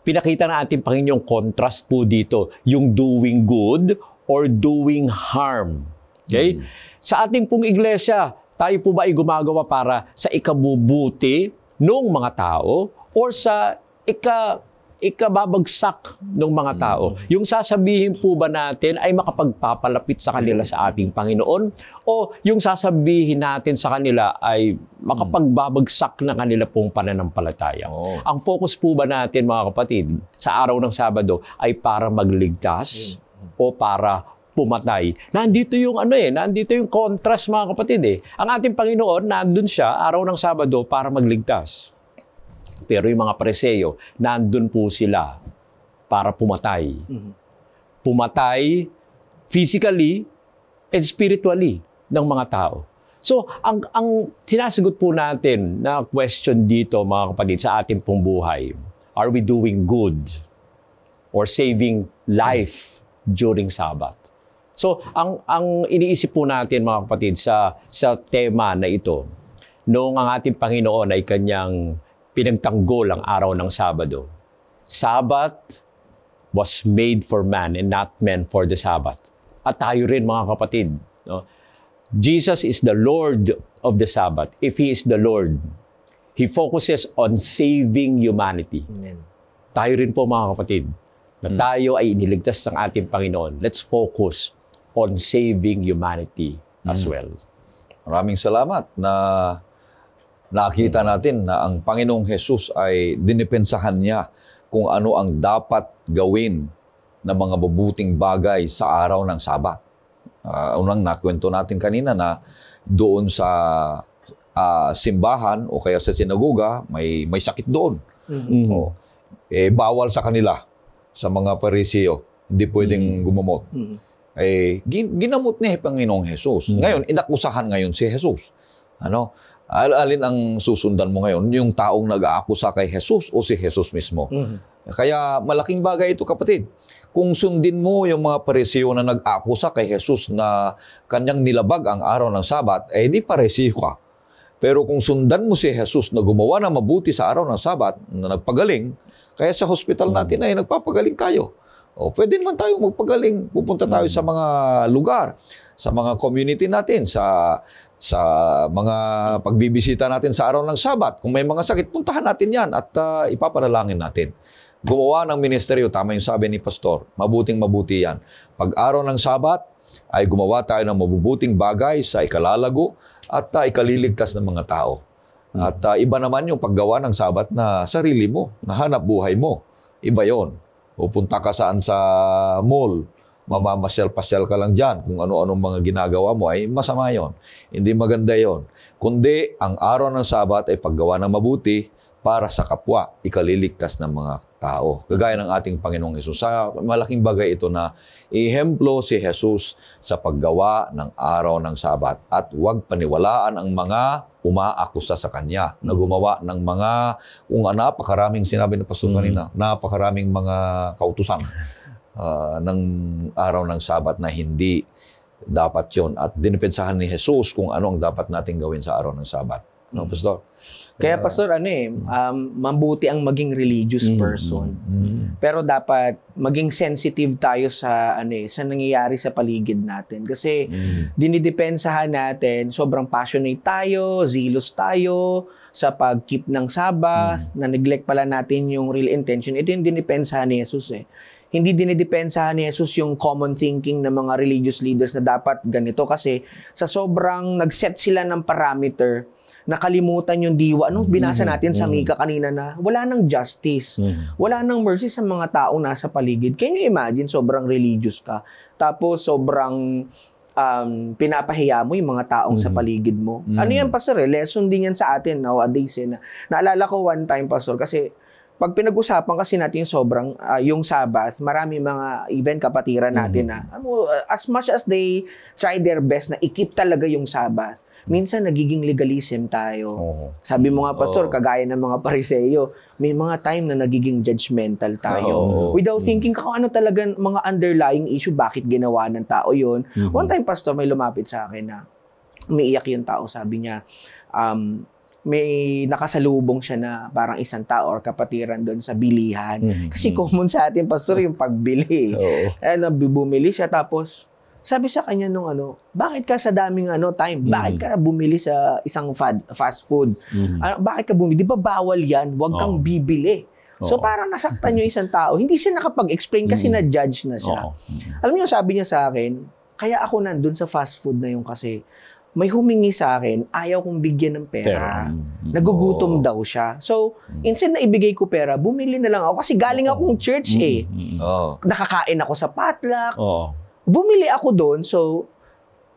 Pinakita na ating Panginoong contrast po dito, yung doing good or doing harm. Okay? Mm. Sa ating pong iglesia, tayo po ba ay gumagawa para sa ikabubuti ng mga tao or sa ika ikababagsak ng mga mm. tao. Yung sasabihin po ba natin ay makapagpapalapit sa kanila mm. sa ating Panginoon o yung sasabihin natin sa kanila ay makapagbabagsak na kanila pong pananampalataya. Oh. Ang focus po ba natin mga kapatid sa araw ng Sabado ay para magligtas mm. o para pumatay. Nandito yung ano eh, nandito yung contrast mga kapatid eh. Ang ating Panginoon nandun siya araw ng Sabado para magligtas. Pero yung mga pareseyo, nandun po sila para pumatay. Mm-hmm. Pumatay physically and spiritually ng mga tao. So, ang, ang sinasagot po natin na question dito, mga kapatid, sa ating pong buhay, are we doing good or saving life during Sabbath? So, ang, ang iniisip po natin, mga kapatid, sa, sa tema na ito, noong ang ating Panginoon ay kanyang pinagtanggol ang araw ng Sabado. Sabbath was made for man and not man for the Sabbath. At tayo rin mga kapatid, no? Jesus is the Lord of the Sabbath. If He is the Lord, He focuses on saving humanity. Amen. Tayo rin po mga kapatid, na mm. tayo ay iniligtas ng ating Panginoon. Let's focus on saving humanity mm. as hmm. well. Maraming salamat na nakita natin na ang Panginoong Hesus ay dinipensahan niya kung ano ang dapat gawin ng mga mabuting bagay sa araw ng Sabat. Uh, unang nakwento natin kanina na doon sa uh, simbahan o kaya sa sinagoga, may may sakit doon. Mm-hmm. O, oh, eh bawal sa kanila sa mga pariseo, hindi pwedeng mm-hmm. gumamot. Mm-hmm. Eh ginamot ni Panginoong Hesus. Mm-hmm. Ngayon inakusahan ngayon si Hesus. Ano? Al alin ang susundan mo ngayon? Yung taong nag-aakusa kay Jesus o si Jesus mismo? Mm-hmm. Kaya malaking bagay ito kapatid. Kung sundin mo yung mga paresiyo na nag aakusa kay Jesus na kanyang nilabag ang araw ng Sabat, eh di paresiyo ka. Pero kung sundan mo si Jesus na gumawa na mabuti sa araw ng Sabat, na nagpagaling, kaya sa hospital mhm. natin ay eh, nagpapagaling tayo. O pwede naman tayo magpagaling, pupunta tayo mhm. sa mga lugar, sa mga community natin, sa sa mga pagbibisita natin sa araw ng Sabat. Kung may mga sakit, puntahan natin yan at uh, ipapanalangin natin. Gumawa ng ministeryo, tama yung sabi ni Pastor, mabuting mabuti yan. Pag araw ng Sabat, ay gumawa tayo ng mabubuting bagay sa ikalalago at uh, ikaliligtas ng mga tao. Hmm. At uh, iba naman yung paggawa ng Sabat na sarili mo, na hanap buhay mo. Iba yon. Pupunta ka saan sa mall, mamamasyal-pasyal ka lang dyan kung ano-anong mga ginagawa mo, ay masama yon. Hindi maganda yon. Kundi, ang araw ng Sabat ay paggawa ng mabuti para sa kapwa, ikaliligtas ng mga tao. Kagaya ng ating Panginoong Yesus. Sa malaking bagay ito na ihemplo si Jesus sa paggawa ng araw ng Sabat at huwag paniwalaan ang mga umaakusa sa kanya na mm. gumawa ng mga kung napakaraming sinabi na pastor mm. kanina, napakaraming mga kautusan uh, ng araw ng Sabat na hindi dapat yon At dinipensahan ni Jesus kung ano ang dapat nating gawin sa araw ng Sabat. No, mm. Pastor? Kaya, ah, Pastor, ano eh, mm. um, mabuti ang maging religious mm, person. mm Pero dapat maging sensitive tayo sa, ano eh, sa nangyayari sa paligid natin. Kasi mm dinidepensahan natin, sobrang passionate tayo, zealous tayo, sa pag-keep ng Sabbath, mm na-neglect pala natin yung real intention. Ito yung dinipensahan ni Jesus eh hindi dinidepensahan ni Jesus yung common thinking ng mga religious leaders na dapat ganito kasi sa sobrang nagset sila ng parameter, nakalimutan yung diwa. Anong binasa mm-hmm. natin sa mm-hmm. Mika kanina na wala nang justice, mm-hmm. wala nang mercy sa mga tao nasa paligid. Can you imagine sobrang religious ka, tapos sobrang um, pinapahiya mo yung mga taong mm-hmm. sa paligid mo? Ano mm-hmm. Ano yan, Pastor? Eh? Lesson din yan sa atin nowadays. Eh, na, naalala ko one time, Pastor, kasi pag pinag-usapan kasi natin sobrang uh, yung Sabbath, marami mga event kapatiran mm-hmm. natin mm-hmm. na ano, as much as they try their best na ikip talaga yung Sabbath, mm-hmm. minsan nagiging legalism tayo. Oh. Sabi mo nga pastor, oh. kagaya ng mga pariseyo, may mga time na nagiging judgmental tayo oh. without mm. thinking kung ano talaga mga underlying issue, bakit ginawa ng tao 'yon. Mm-hmm. One time pastor may lumapit sa akin na umiiyak yung tao, sabi niya, um, may nakasalubong siya na parang isang tao or kapatiran doon sa bilihan. Mm-hmm. Kasi common sa atin, Pastor, yung pagbili. Oo. Eh, bumili siya tapos sabi sa kanya nung ano, bakit ka sa daming ano time? Mm-hmm. Bakit ka bumili sa isang fad, fast food? Mm-hmm. Ano, bakit ka bumili? Di ba bawal 'yan? Huwag kang oh. bibili. Oh. So parang nasaktan yung isang tao. Hindi siya nakapag-explain kasi mm-hmm. na-judge na siya. Oh. mm Alam niyo sabi niya sa akin, kaya ako nandun sa fast food na yung kasi may humingi sa akin, ayaw kong bigyan ng pera. Pero, mm-hmm. Nagugutom oh. daw siya. So, mm. instead na ibigay ko pera, bumili na lang ako kasi galing oh. akong church eh. Oh. Nakakain ako sa potluck. Oh. Bumili ako doon, so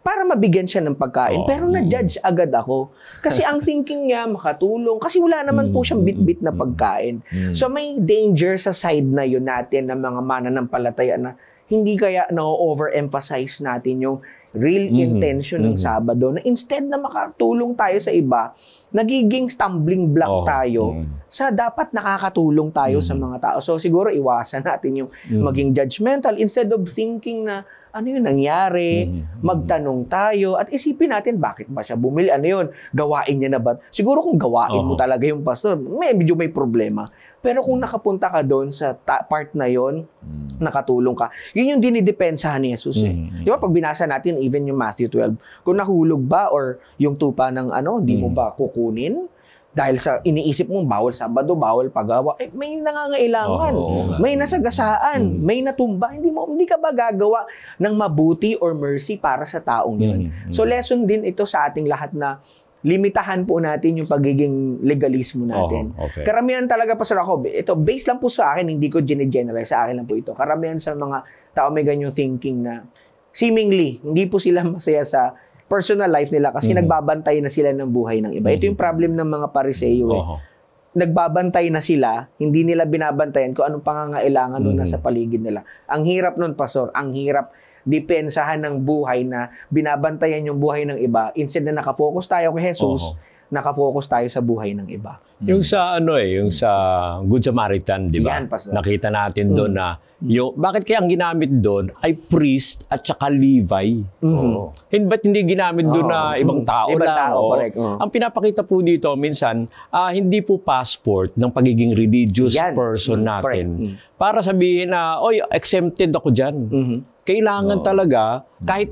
para mabigyan siya ng pagkain. Oh. Pero mm-hmm. na-judge agad ako. Kasi ang thinking niya, makatulong. Kasi wala naman po siyang bit-bit na pagkain. So may danger sa side na yun natin ng mga mananampalataya na hindi kaya na-overemphasize natin yung real mm-hmm. intention mm-hmm. ng Sabado na instead na makatulong tayo sa iba, nagiging stumbling block oh, tayo mm-hmm. sa dapat nakakatulong tayo mm-hmm. sa mga tao. So siguro iwasan natin yung mm-hmm. maging judgmental instead of thinking na ano yung nangyari, mm-hmm. magtanong tayo, at isipin natin, bakit ba siya bumili? Ano yun? Gawain niya na ba? Siguro kung gawain uh-huh. mo oh. talaga yung pastor, may, medyo may problema. Pero kung nakapunta ka doon sa ta- part na yon, mm. nakatulong ka. Yun yung dinidepensahan ni Jesus eh. Mm. Di ba pag binasa natin even yung Matthew 12, kung nahulog ba or yung tupa ng ano, di mm. mo hmm. ba kukunin? Dahil sa iniisip mo, bawal Sabado, bawal paggawa. Eh, may nangangailangan, oh, may nasagasaan, mm. may natumba. Hindi mo hindi ka ba gagawa ng mabuti or mercy para sa taong 'yon? Mm. Hmm. So lesson din ito sa ating lahat na limitahan po natin yung pagiging legalismo natin. Oh, okay. Karamihan talaga, po sir Jacob, ito, based lang po sa akin, hindi ko gine-generalize, sa akin lang po ito. Karamihan sa mga tao may ganyang thinking na seemingly, hindi po sila masaya sa personal life nila kasi mm-hmm. nagbabantay na sila ng buhay ng iba. Ito yung mm-hmm. problem ng mga pariseyo. Eh. Uh-huh. Nagbabantay na sila, hindi nila binabantayan kung anong pangangailangan mm-hmm. nun nasa paligid nila. Ang hirap nun, Pastor. Ang hirap depensahan ng buhay na binabantayan yung buhay ng iba, instead na nakafocus tayo kay Jesus, uh-huh. nakafocus tayo sa buhay ng iba. Yung mm. sa ano eh, yung sa Good Samaritan, di ba? Nakita natin doon mm. na yung bakit kaya ang ginamit doon ay priest at saka Levi. Mm-hmm. Oo. Hindi ba't hindi ginamit doon na ibang tao Ibang lang? tao, Oo. Ang pinapakita po dito minsan, ah, hindi po passport ng pagiging religious Yan. person Mm, correct. natin. Mm. Para sabihin na, oy, exempted ako diyan. Mhm. Kailangan talaga kahit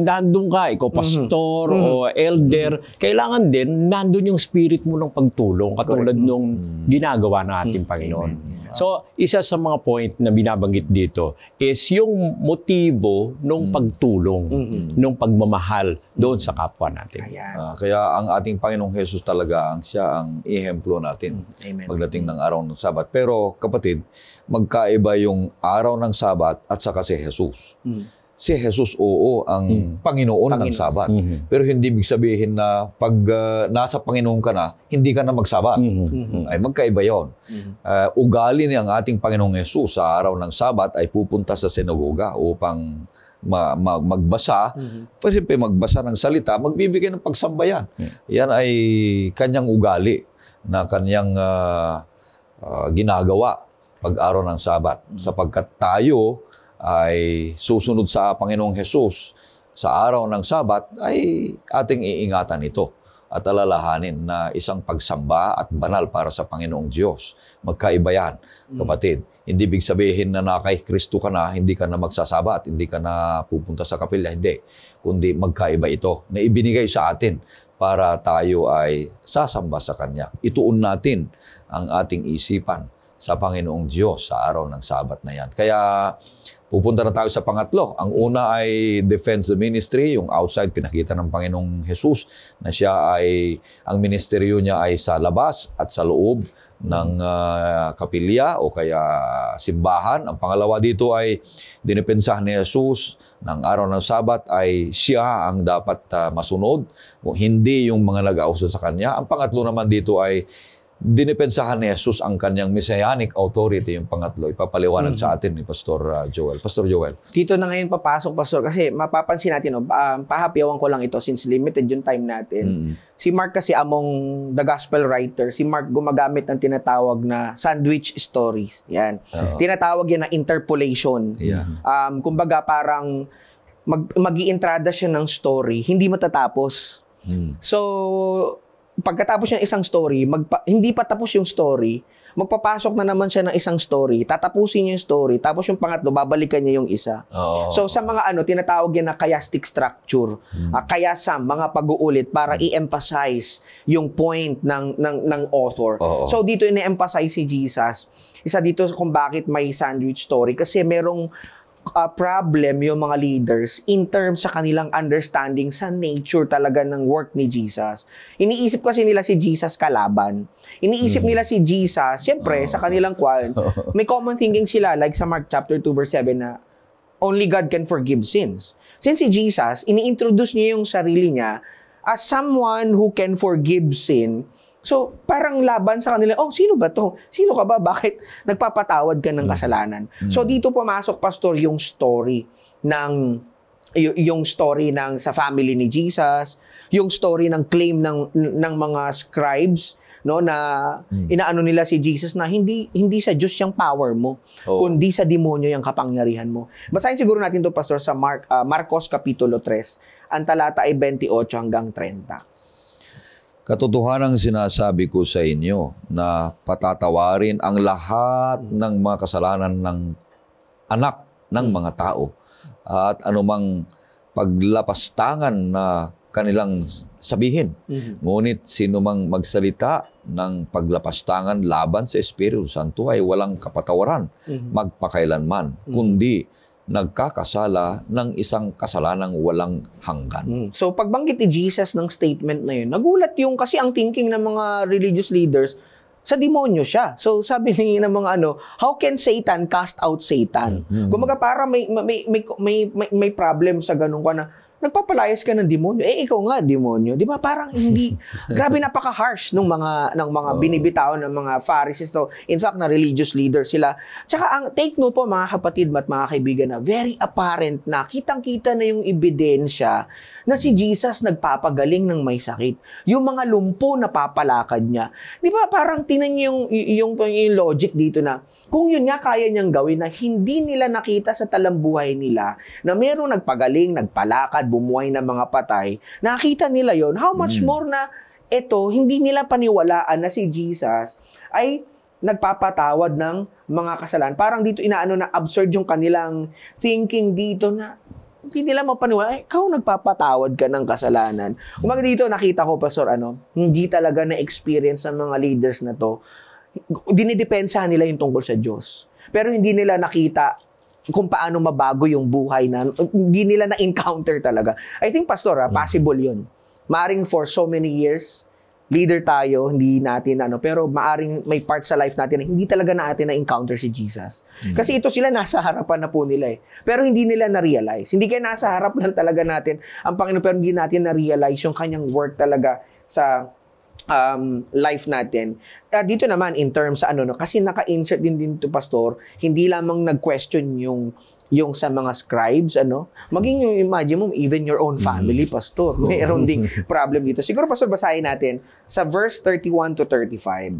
nandun ka, ikaw mm-hmm. pastor o elder, kailangan din nandun yung spirit mo ng pagtulong katulad nung mm. ginagawa ng ating mm. Panginoon. Mm. So, isa sa mga point na binabanggit dito is yung motibo ng pagtulong, mm mm-hmm. ng pagmamahal doon sa kapwa natin. Uh, kaya ang ating Panginoong Hesus talaga ang siya ang ehemplo natin Amen. pagdating ng araw ng Sabat. Pero kapatid, magkaiba yung araw ng Sabat at saka si Hesus. Mm si Jesus oo ang hmm. Panginoon, Panginoon ng Sabat. Mm-hmm. Pero hindi big sabihin na pag uh, nasa Panginoon ka na, hindi ka na magsabat. Mm-hmm. Ay magkaiba 'yon. Mm-hmm. Uh, ugali ni ang ating Panginoong Yesus sa araw ng Sabat ay pupunta sa sinagoga upang ma- ma- magbasa, mm-hmm. pwede magbasa ng salita, magbibigay ng pagsambayan. Mm-hmm. Yan ay kanyang ugali na kanyang uh, uh, ginagawa pag araw ng Sabat. Mm-hmm. Sapagkat tayo ay susunod sa Panginoong Hesus sa araw ng Sabat ay ating iingatan ito at alalahanin na isang pagsamba at banal para sa Panginoong Diyos. Magkaiba yan, mm. kapatid. Hindi big sabihin na nakay Kristo ka na, hindi ka na magsasabat, hindi ka na pupunta sa kapilya, hindi. Kundi magkaiba ito na ibinigay sa atin para tayo ay sasamba sa Kanya. Ituon natin ang ating isipan sa Panginoong Diyos sa araw ng Sabat na yan. Kaya Pupunta na tayo sa pangatlo. Ang una ay Defense Ministry, yung outside pinakita ng Panginoong Jesus na siya ay, ang ministeryo niya ay sa labas at sa loob ng uh, kapilya o kaya simbahan. Ang pangalawa dito ay dinipensahan ni Jesus ng araw ng Sabat ay siya ang dapat uh, masunod, o hindi yung mga nag sa kanya. Ang pangatlo naman dito ay dinipensahan ni Jesus ang kanyang messianic authority, yung pangatlo. Ipapaliwanag mm-hmm. sa atin ni Pastor uh, Joel. Pastor Joel. Dito na ngayon papasok, Pastor, kasi mapapansin natin, oh, um, pahapyawan ko lang ito since limited yung time natin. Mm-hmm. Si Mark kasi among the gospel writer, si Mark gumagamit ng tinatawag na sandwich stories. Yan. Uh-huh. Tinatawag yan na interpolation. Yeah. Um, kumbaga parang mag, mag-ientrada siya ng story, hindi matatapos. Hmm. So, pagkatapos ng isang story, magpa, hindi pa tapos yung story, magpapasok na naman siya ng isang story, tatapusin niya yung story, tapos yung pangatlo, babalikan niya yung isa. Oh. So sa mga ano, tinatawag yan na chiastic structure, hmm. uh, ah, chiasm, mga pag-uulit para hmm. i-emphasize yung point ng, ng, ng author. Oh. So dito ine-emphasize si Jesus. Isa dito kung bakit may sandwich story kasi merong uh, problem yung mga leaders in terms sa kanilang understanding sa nature talaga ng work ni Jesus. Iniisip kasi nila si Jesus kalaban. Iniisip mm. nila si Jesus, syempre, sa kanilang kwan, may common thinking sila like sa Mark chapter 2 verse 7 na only God can forgive sins. Since si Jesus, iniintroduce niya yung sarili niya as someone who can forgive sin So, parang laban sa kanila, oh, sino ba to? Sino ka ba? Bakit nagpapatawad ka ng mm. kasalanan? Mm. So, dito pumasok, Pastor, yung story ng yung story ng sa family ni Jesus, yung story ng claim ng ng mga scribes no na mm. inaano nila si Jesus na hindi hindi sa Diyos yung power mo oh. kundi sa demonyo yung kapangyarihan mo. Basahin siguro natin to pastor sa Mark uh, Marcos kapitulo 3, ang talata ay 28 hanggang 30. Katotohanan sinasabi ko sa inyo na patatawarin ang lahat ng mga kasalanan ng anak ng mga tao at anumang paglapastangan na kanilang sabihin. Mm-hmm. Ngunit sino mang magsalita ng paglapastangan laban sa Espiritu Santo ay walang kapatawaran mm-hmm. magpakailanman, mm-hmm. kundi nagkakasala ng isang kasalanang walang hanggan. Hmm. So pagbanggit ni Jesus ng statement na yun, nagulat yung kasi ang thinking ng mga religious leaders, sa demonyo siya. So sabi ni ng mga ano, how can Satan cast out Satan? Mm-hmm. Kumaga para may may, may may may may problem sa ganun ka na nagpapalayas ka ng demonyo. Eh, ikaw nga, demonyo. Di ba? Parang hindi, grabe napaka-harsh ng mga, ng mga oh. binibitaw ng mga Pharisees. to. In fact, na religious leader sila. Tsaka, ang take note po, mga kapatid at mga kaibigan, na very apparent na, kitang-kita na yung ebidensya na si Jesus nagpapagaling ng may sakit. Yung mga lumpo na papalakad niya. Di ba? Parang tinan yung, yung, yung, yung logic dito na, kung yun nga kaya niyang gawin na hindi nila nakita sa talambuhay nila na merong nagpagaling, nagpalakad, bumuhay na mga patay, nakita nila yon How much mm. more na ito, hindi nila paniwalaan na si Jesus ay nagpapatawad ng mga kasalanan. Parang dito inaano na absurd yung kanilang thinking dito na hindi nila mapaniwala, Eh, ikaw nagpapatawad ka ng kasalanan. Umaga dito, nakita ko, Pastor, ano, hindi talaga na-experience ng mga leaders na to. Dinidepensahan nila yung tungkol sa Diyos. Pero hindi nila nakita kung paano mabago yung buhay na hindi nila na-encounter talaga. I think, Pastor, ha, ah, mm-hmm. possible yun. Maaring for so many years, leader tayo, hindi natin ano, pero maaring may part sa life natin na hindi talaga natin na-encounter si Jesus. Mm-hmm. Kasi ito sila nasa harapan na po nila eh. Pero hindi nila na-realize. Hindi kaya nasa harap lang talaga natin ang Panginoon pero hindi natin na-realize yung kanyang work talaga sa um, life natin. Uh, dito naman in terms sa ano no kasi naka-insert din dito, pastor, hindi lamang nag-question yung yung sa mga scribes ano maging yung imagine mo even your own family mm. pastor mayroon ding problem dito siguro pastor basahin natin sa verse 31 to 35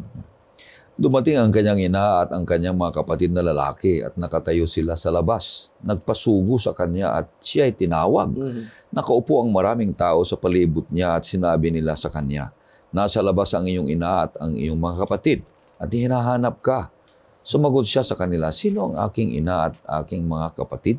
Dumating ang kanyang ina at ang kanyang mga kapatid na lalaki at nakatayo sila sa labas. Nagpasugo sa kanya at siya ay tinawag. Mm-hmm. Nakaupo ang maraming tao sa palibot niya at sinabi nila sa kanya, Nasa labas ang iyong ina at ang iyong mga kapatid at hinahanap ka. Sumagot siya sa kanila, Sino ang aking ina at aking mga kapatid?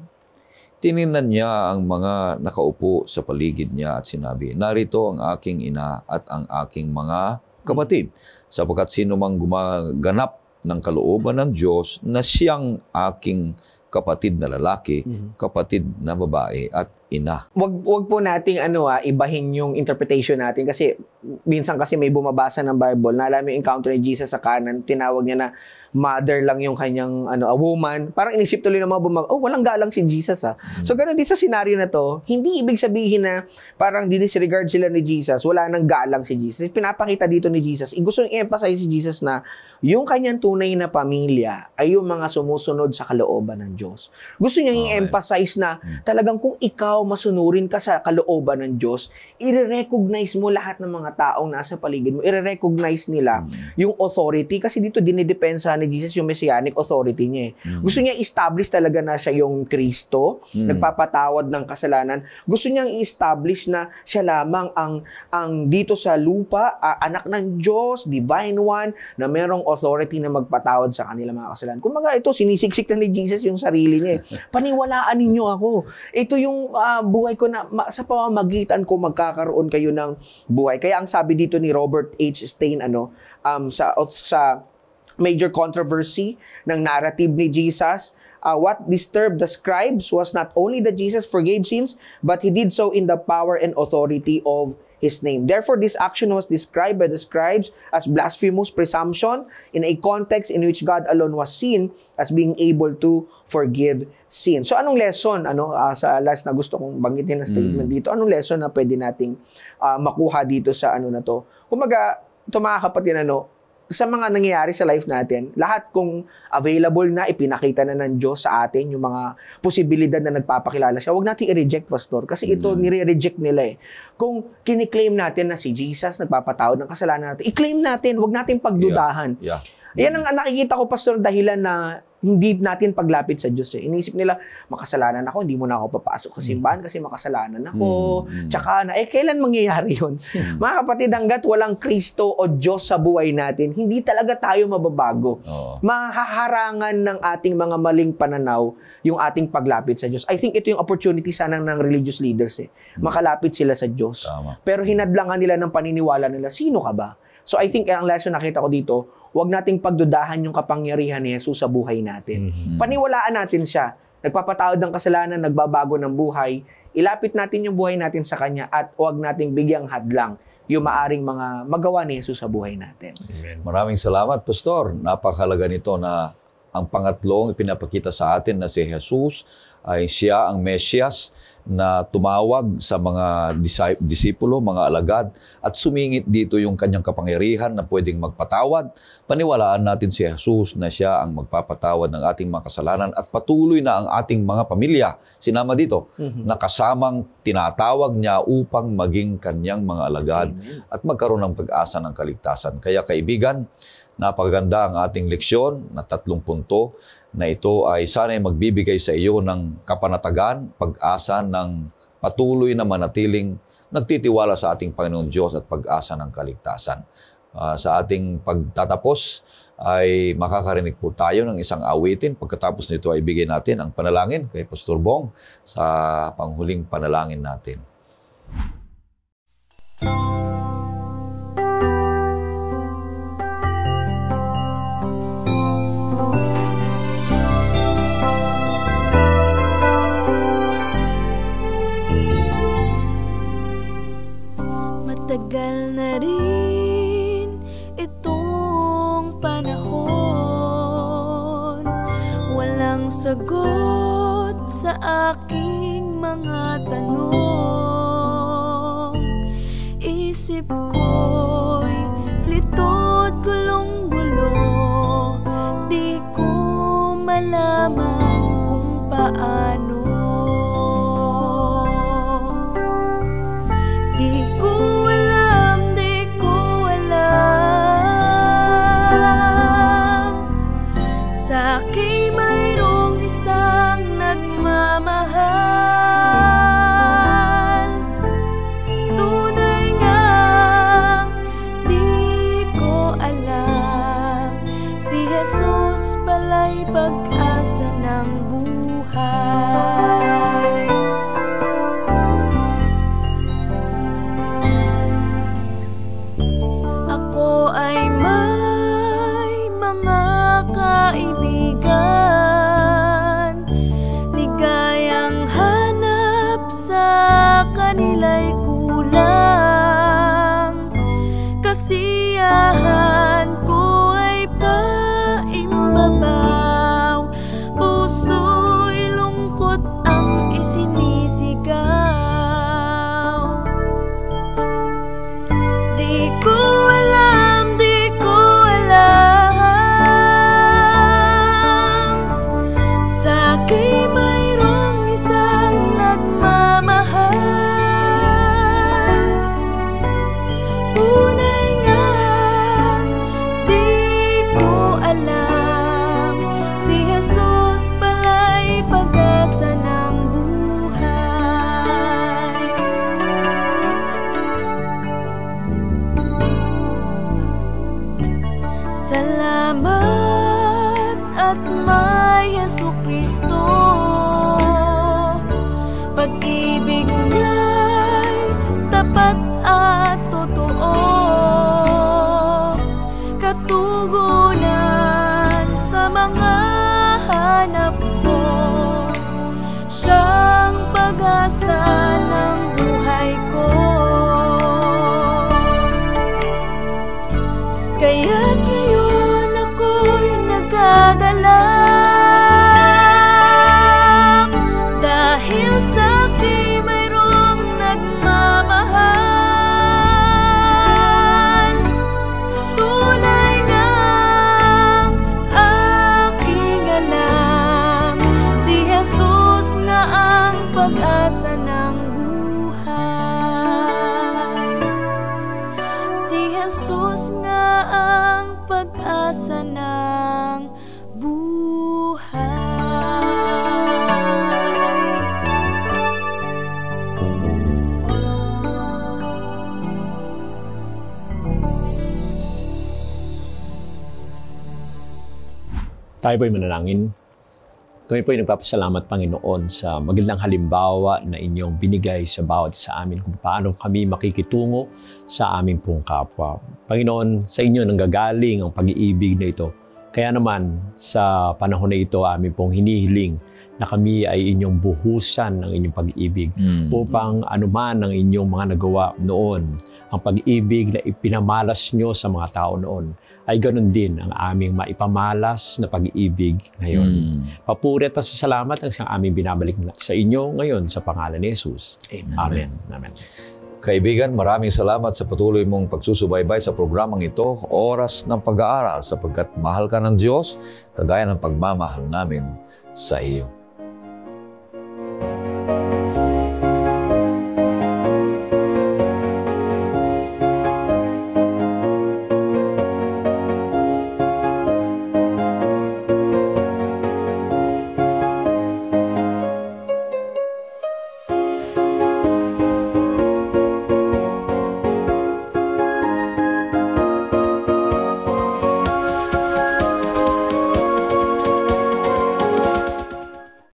Tiningnan niya ang mga nakaupo sa paligid niya at sinabi, Narito ang aking ina at ang aking mga kapatid, sapagkat sino mang gumaganap ng kalooban ng Diyos na siyang aking kapatid na lalaki, mm-hmm. kapatid na babae at ina. Wag wag po nating ano ah, ibahin yung interpretation natin kasi minsan kasi may bumabasa ng Bible na alam yung encounter ni Jesus sa kanan, tinawag niya na mother lang yung kanyang ano, a woman. Parang inisip tuloy ng mga bumag, oh, walang galang si Jesus ah. Mm-hmm. So ganun din sa scenario na to, hindi ibig sabihin na parang dinisregard sila ni Jesus, wala nang galang si Jesus. Pinapakita dito ni Jesus, gusto niyang emphasize si Jesus na yung kanyang tunay na pamilya ay yung mga sumusunod sa kalooban ng Diyos. Gusto niya okay. i-emphasize na hmm. talagang kung ikaw masunurin ka sa kalooban ng Diyos, i-recognize mo lahat ng mga taong nasa paligid mo. I-recognize nila mm. yung authority kasi dito dinidepensa ni Jesus yung messianic authority niya. Eh. Mm. Gusto niya i establish talaga na siya yung Kristo, mm. nagpapatawad ng kasalanan. Gusto niyang i-establish na siya lamang ang ang dito sa lupa, uh, anak ng Diyos, divine one na merong authority na magpatawad sa kanila mga kasalanan. Kumbaga ito, sinisiksik na ni Jesus yung sarili niya. Eh. Paniwalaan ninyo ako. Ito yung uh, buhay ko na ma- sa pamamagitan ko magkakaroon kayo ng buhay. Kaya ang sabi dito ni Robert H. Stein ano, um, sa, sa major controversy ng narrative ni Jesus, uh, what disturbed the scribes was not only that Jesus forgave sins, but He did so in the power and authority of his name. Therefore, this action was described by the scribes as blasphemous presumption in a context in which God alone was seen as being able to forgive sin. So anong lesson ano uh, sa last na gusto kong banggitin na statement mm. dito? Anong lesson na pwede nating uh, makuha dito sa ano na to? Kumaga, ito mga kapatid ano, sa mga nangyayari sa life natin, lahat kung available na, ipinakita na ng Diyos sa atin yung mga posibilidad na nagpapakilala siya, huwag natin i-reject, Pastor. Kasi ito, mm. nire-reject nila eh. Kung kiniklaim natin na si Jesus nagpapatawad ng kasalanan natin, i-claim natin, huwag natin pagdudahan. Yeah. Yeah. Yan ang nakikita ko, Pastor, dahilan na hindi natin paglapit sa Diyos eh. Iniisip nila, makasalanan ako, hindi mo na ako papasok sa hmm. simbahan kasi makasalanan ako. Mm. Tsaka na, eh kailan mangyayari yun? Mm. Mga kapatid, hanggat walang Kristo o Diyos sa buhay natin, hindi talaga tayo mababago. Oh. Mahaharangan ng ating mga maling pananaw yung ating paglapit sa Diyos. I think ito yung opportunity sana ng religious leaders eh. Hmm. Makalapit sila sa Diyos. Tama. Pero hinadlangan nila ng paniniwala nila, sino ka ba? So I think ang lesson nakita ko dito, Huwag nating pagdudahan yung kapangyarihan ni Jesus sa buhay natin. Mm-hmm. Paniwalaan natin siya. Nagpapatawad ng kasalanan, nagbabago ng buhay. Ilapit natin yung buhay natin sa Kanya at huwag nating bigyang hadlang yung maaring mga magawa ni Jesus sa buhay natin. Amen. Maraming salamat, Pastor. Napakalaga nito na ang pangatlong ipinapakita sa atin na si Jesus ay siya ang Mesyas na tumawag sa mga disipulo, mga alagad, at sumingit dito yung kanyang kapangyarihan na pwedeng magpatawad. Paniwalaan natin si Jesus na siya ang magpapatawad ng ating mga kasalanan at patuloy na ang ating mga pamilya, sinama dito, mm-hmm. na kasamang tinatawag niya upang maging kanyang mga alagad mm-hmm. at magkaroon ng pag-asa ng kaligtasan. Kaya kaibigan, napakaganda ang ating leksyon na tatlong punto na ito ay sana'y magbibigay sa iyo ng kapanatagan, pag-asa ng patuloy na manatiling nagtitiwala sa ating Panginoon Diyos at pag-asa ng kaligtasan. Uh, sa ating pagtatapos ay makakarinig po tayo ng isang awitin. Pagkatapos nito ay bigyan natin ang panalangin kay Pastor Bong sa panghuling panalangin natin. Music sagot sa aking mga tanong Isip ko'y lito't gulong-gulo Di ko malaman kung paano Tayo po'y manalangin. Kami po'y nagpapasalamat, Panginoon, sa magandang halimbawa na inyong binigay sa bawat sa amin kung paano kami makikitungo sa aming pong kapwa. Panginoon, sa inyo nanggagaling ang pag-iibig na ito. Kaya naman, sa panahon na ito, amin pong hinihiling na kami ay inyong buhusan ng inyong pag-ibig mm. upang anuman ang inyong mga nagawa noon, ang pag-ibig na ipinamalas nyo sa mga tao noon, ay ganun din ang aming maipamalas na pag-ibig ngayon. Mm. Papuri at pasasalamat ang siyang aming binabalik sa inyo ngayon sa pangalan ni Jesus. Amen. Amen. Amen. Kaibigan, maraming salamat sa patuloy mong pagsusubaybay sa programang ito, Oras ng Pag-aaral, sapagkat mahal ka ng Diyos, kagaya ng pagmamahal namin sa iyo.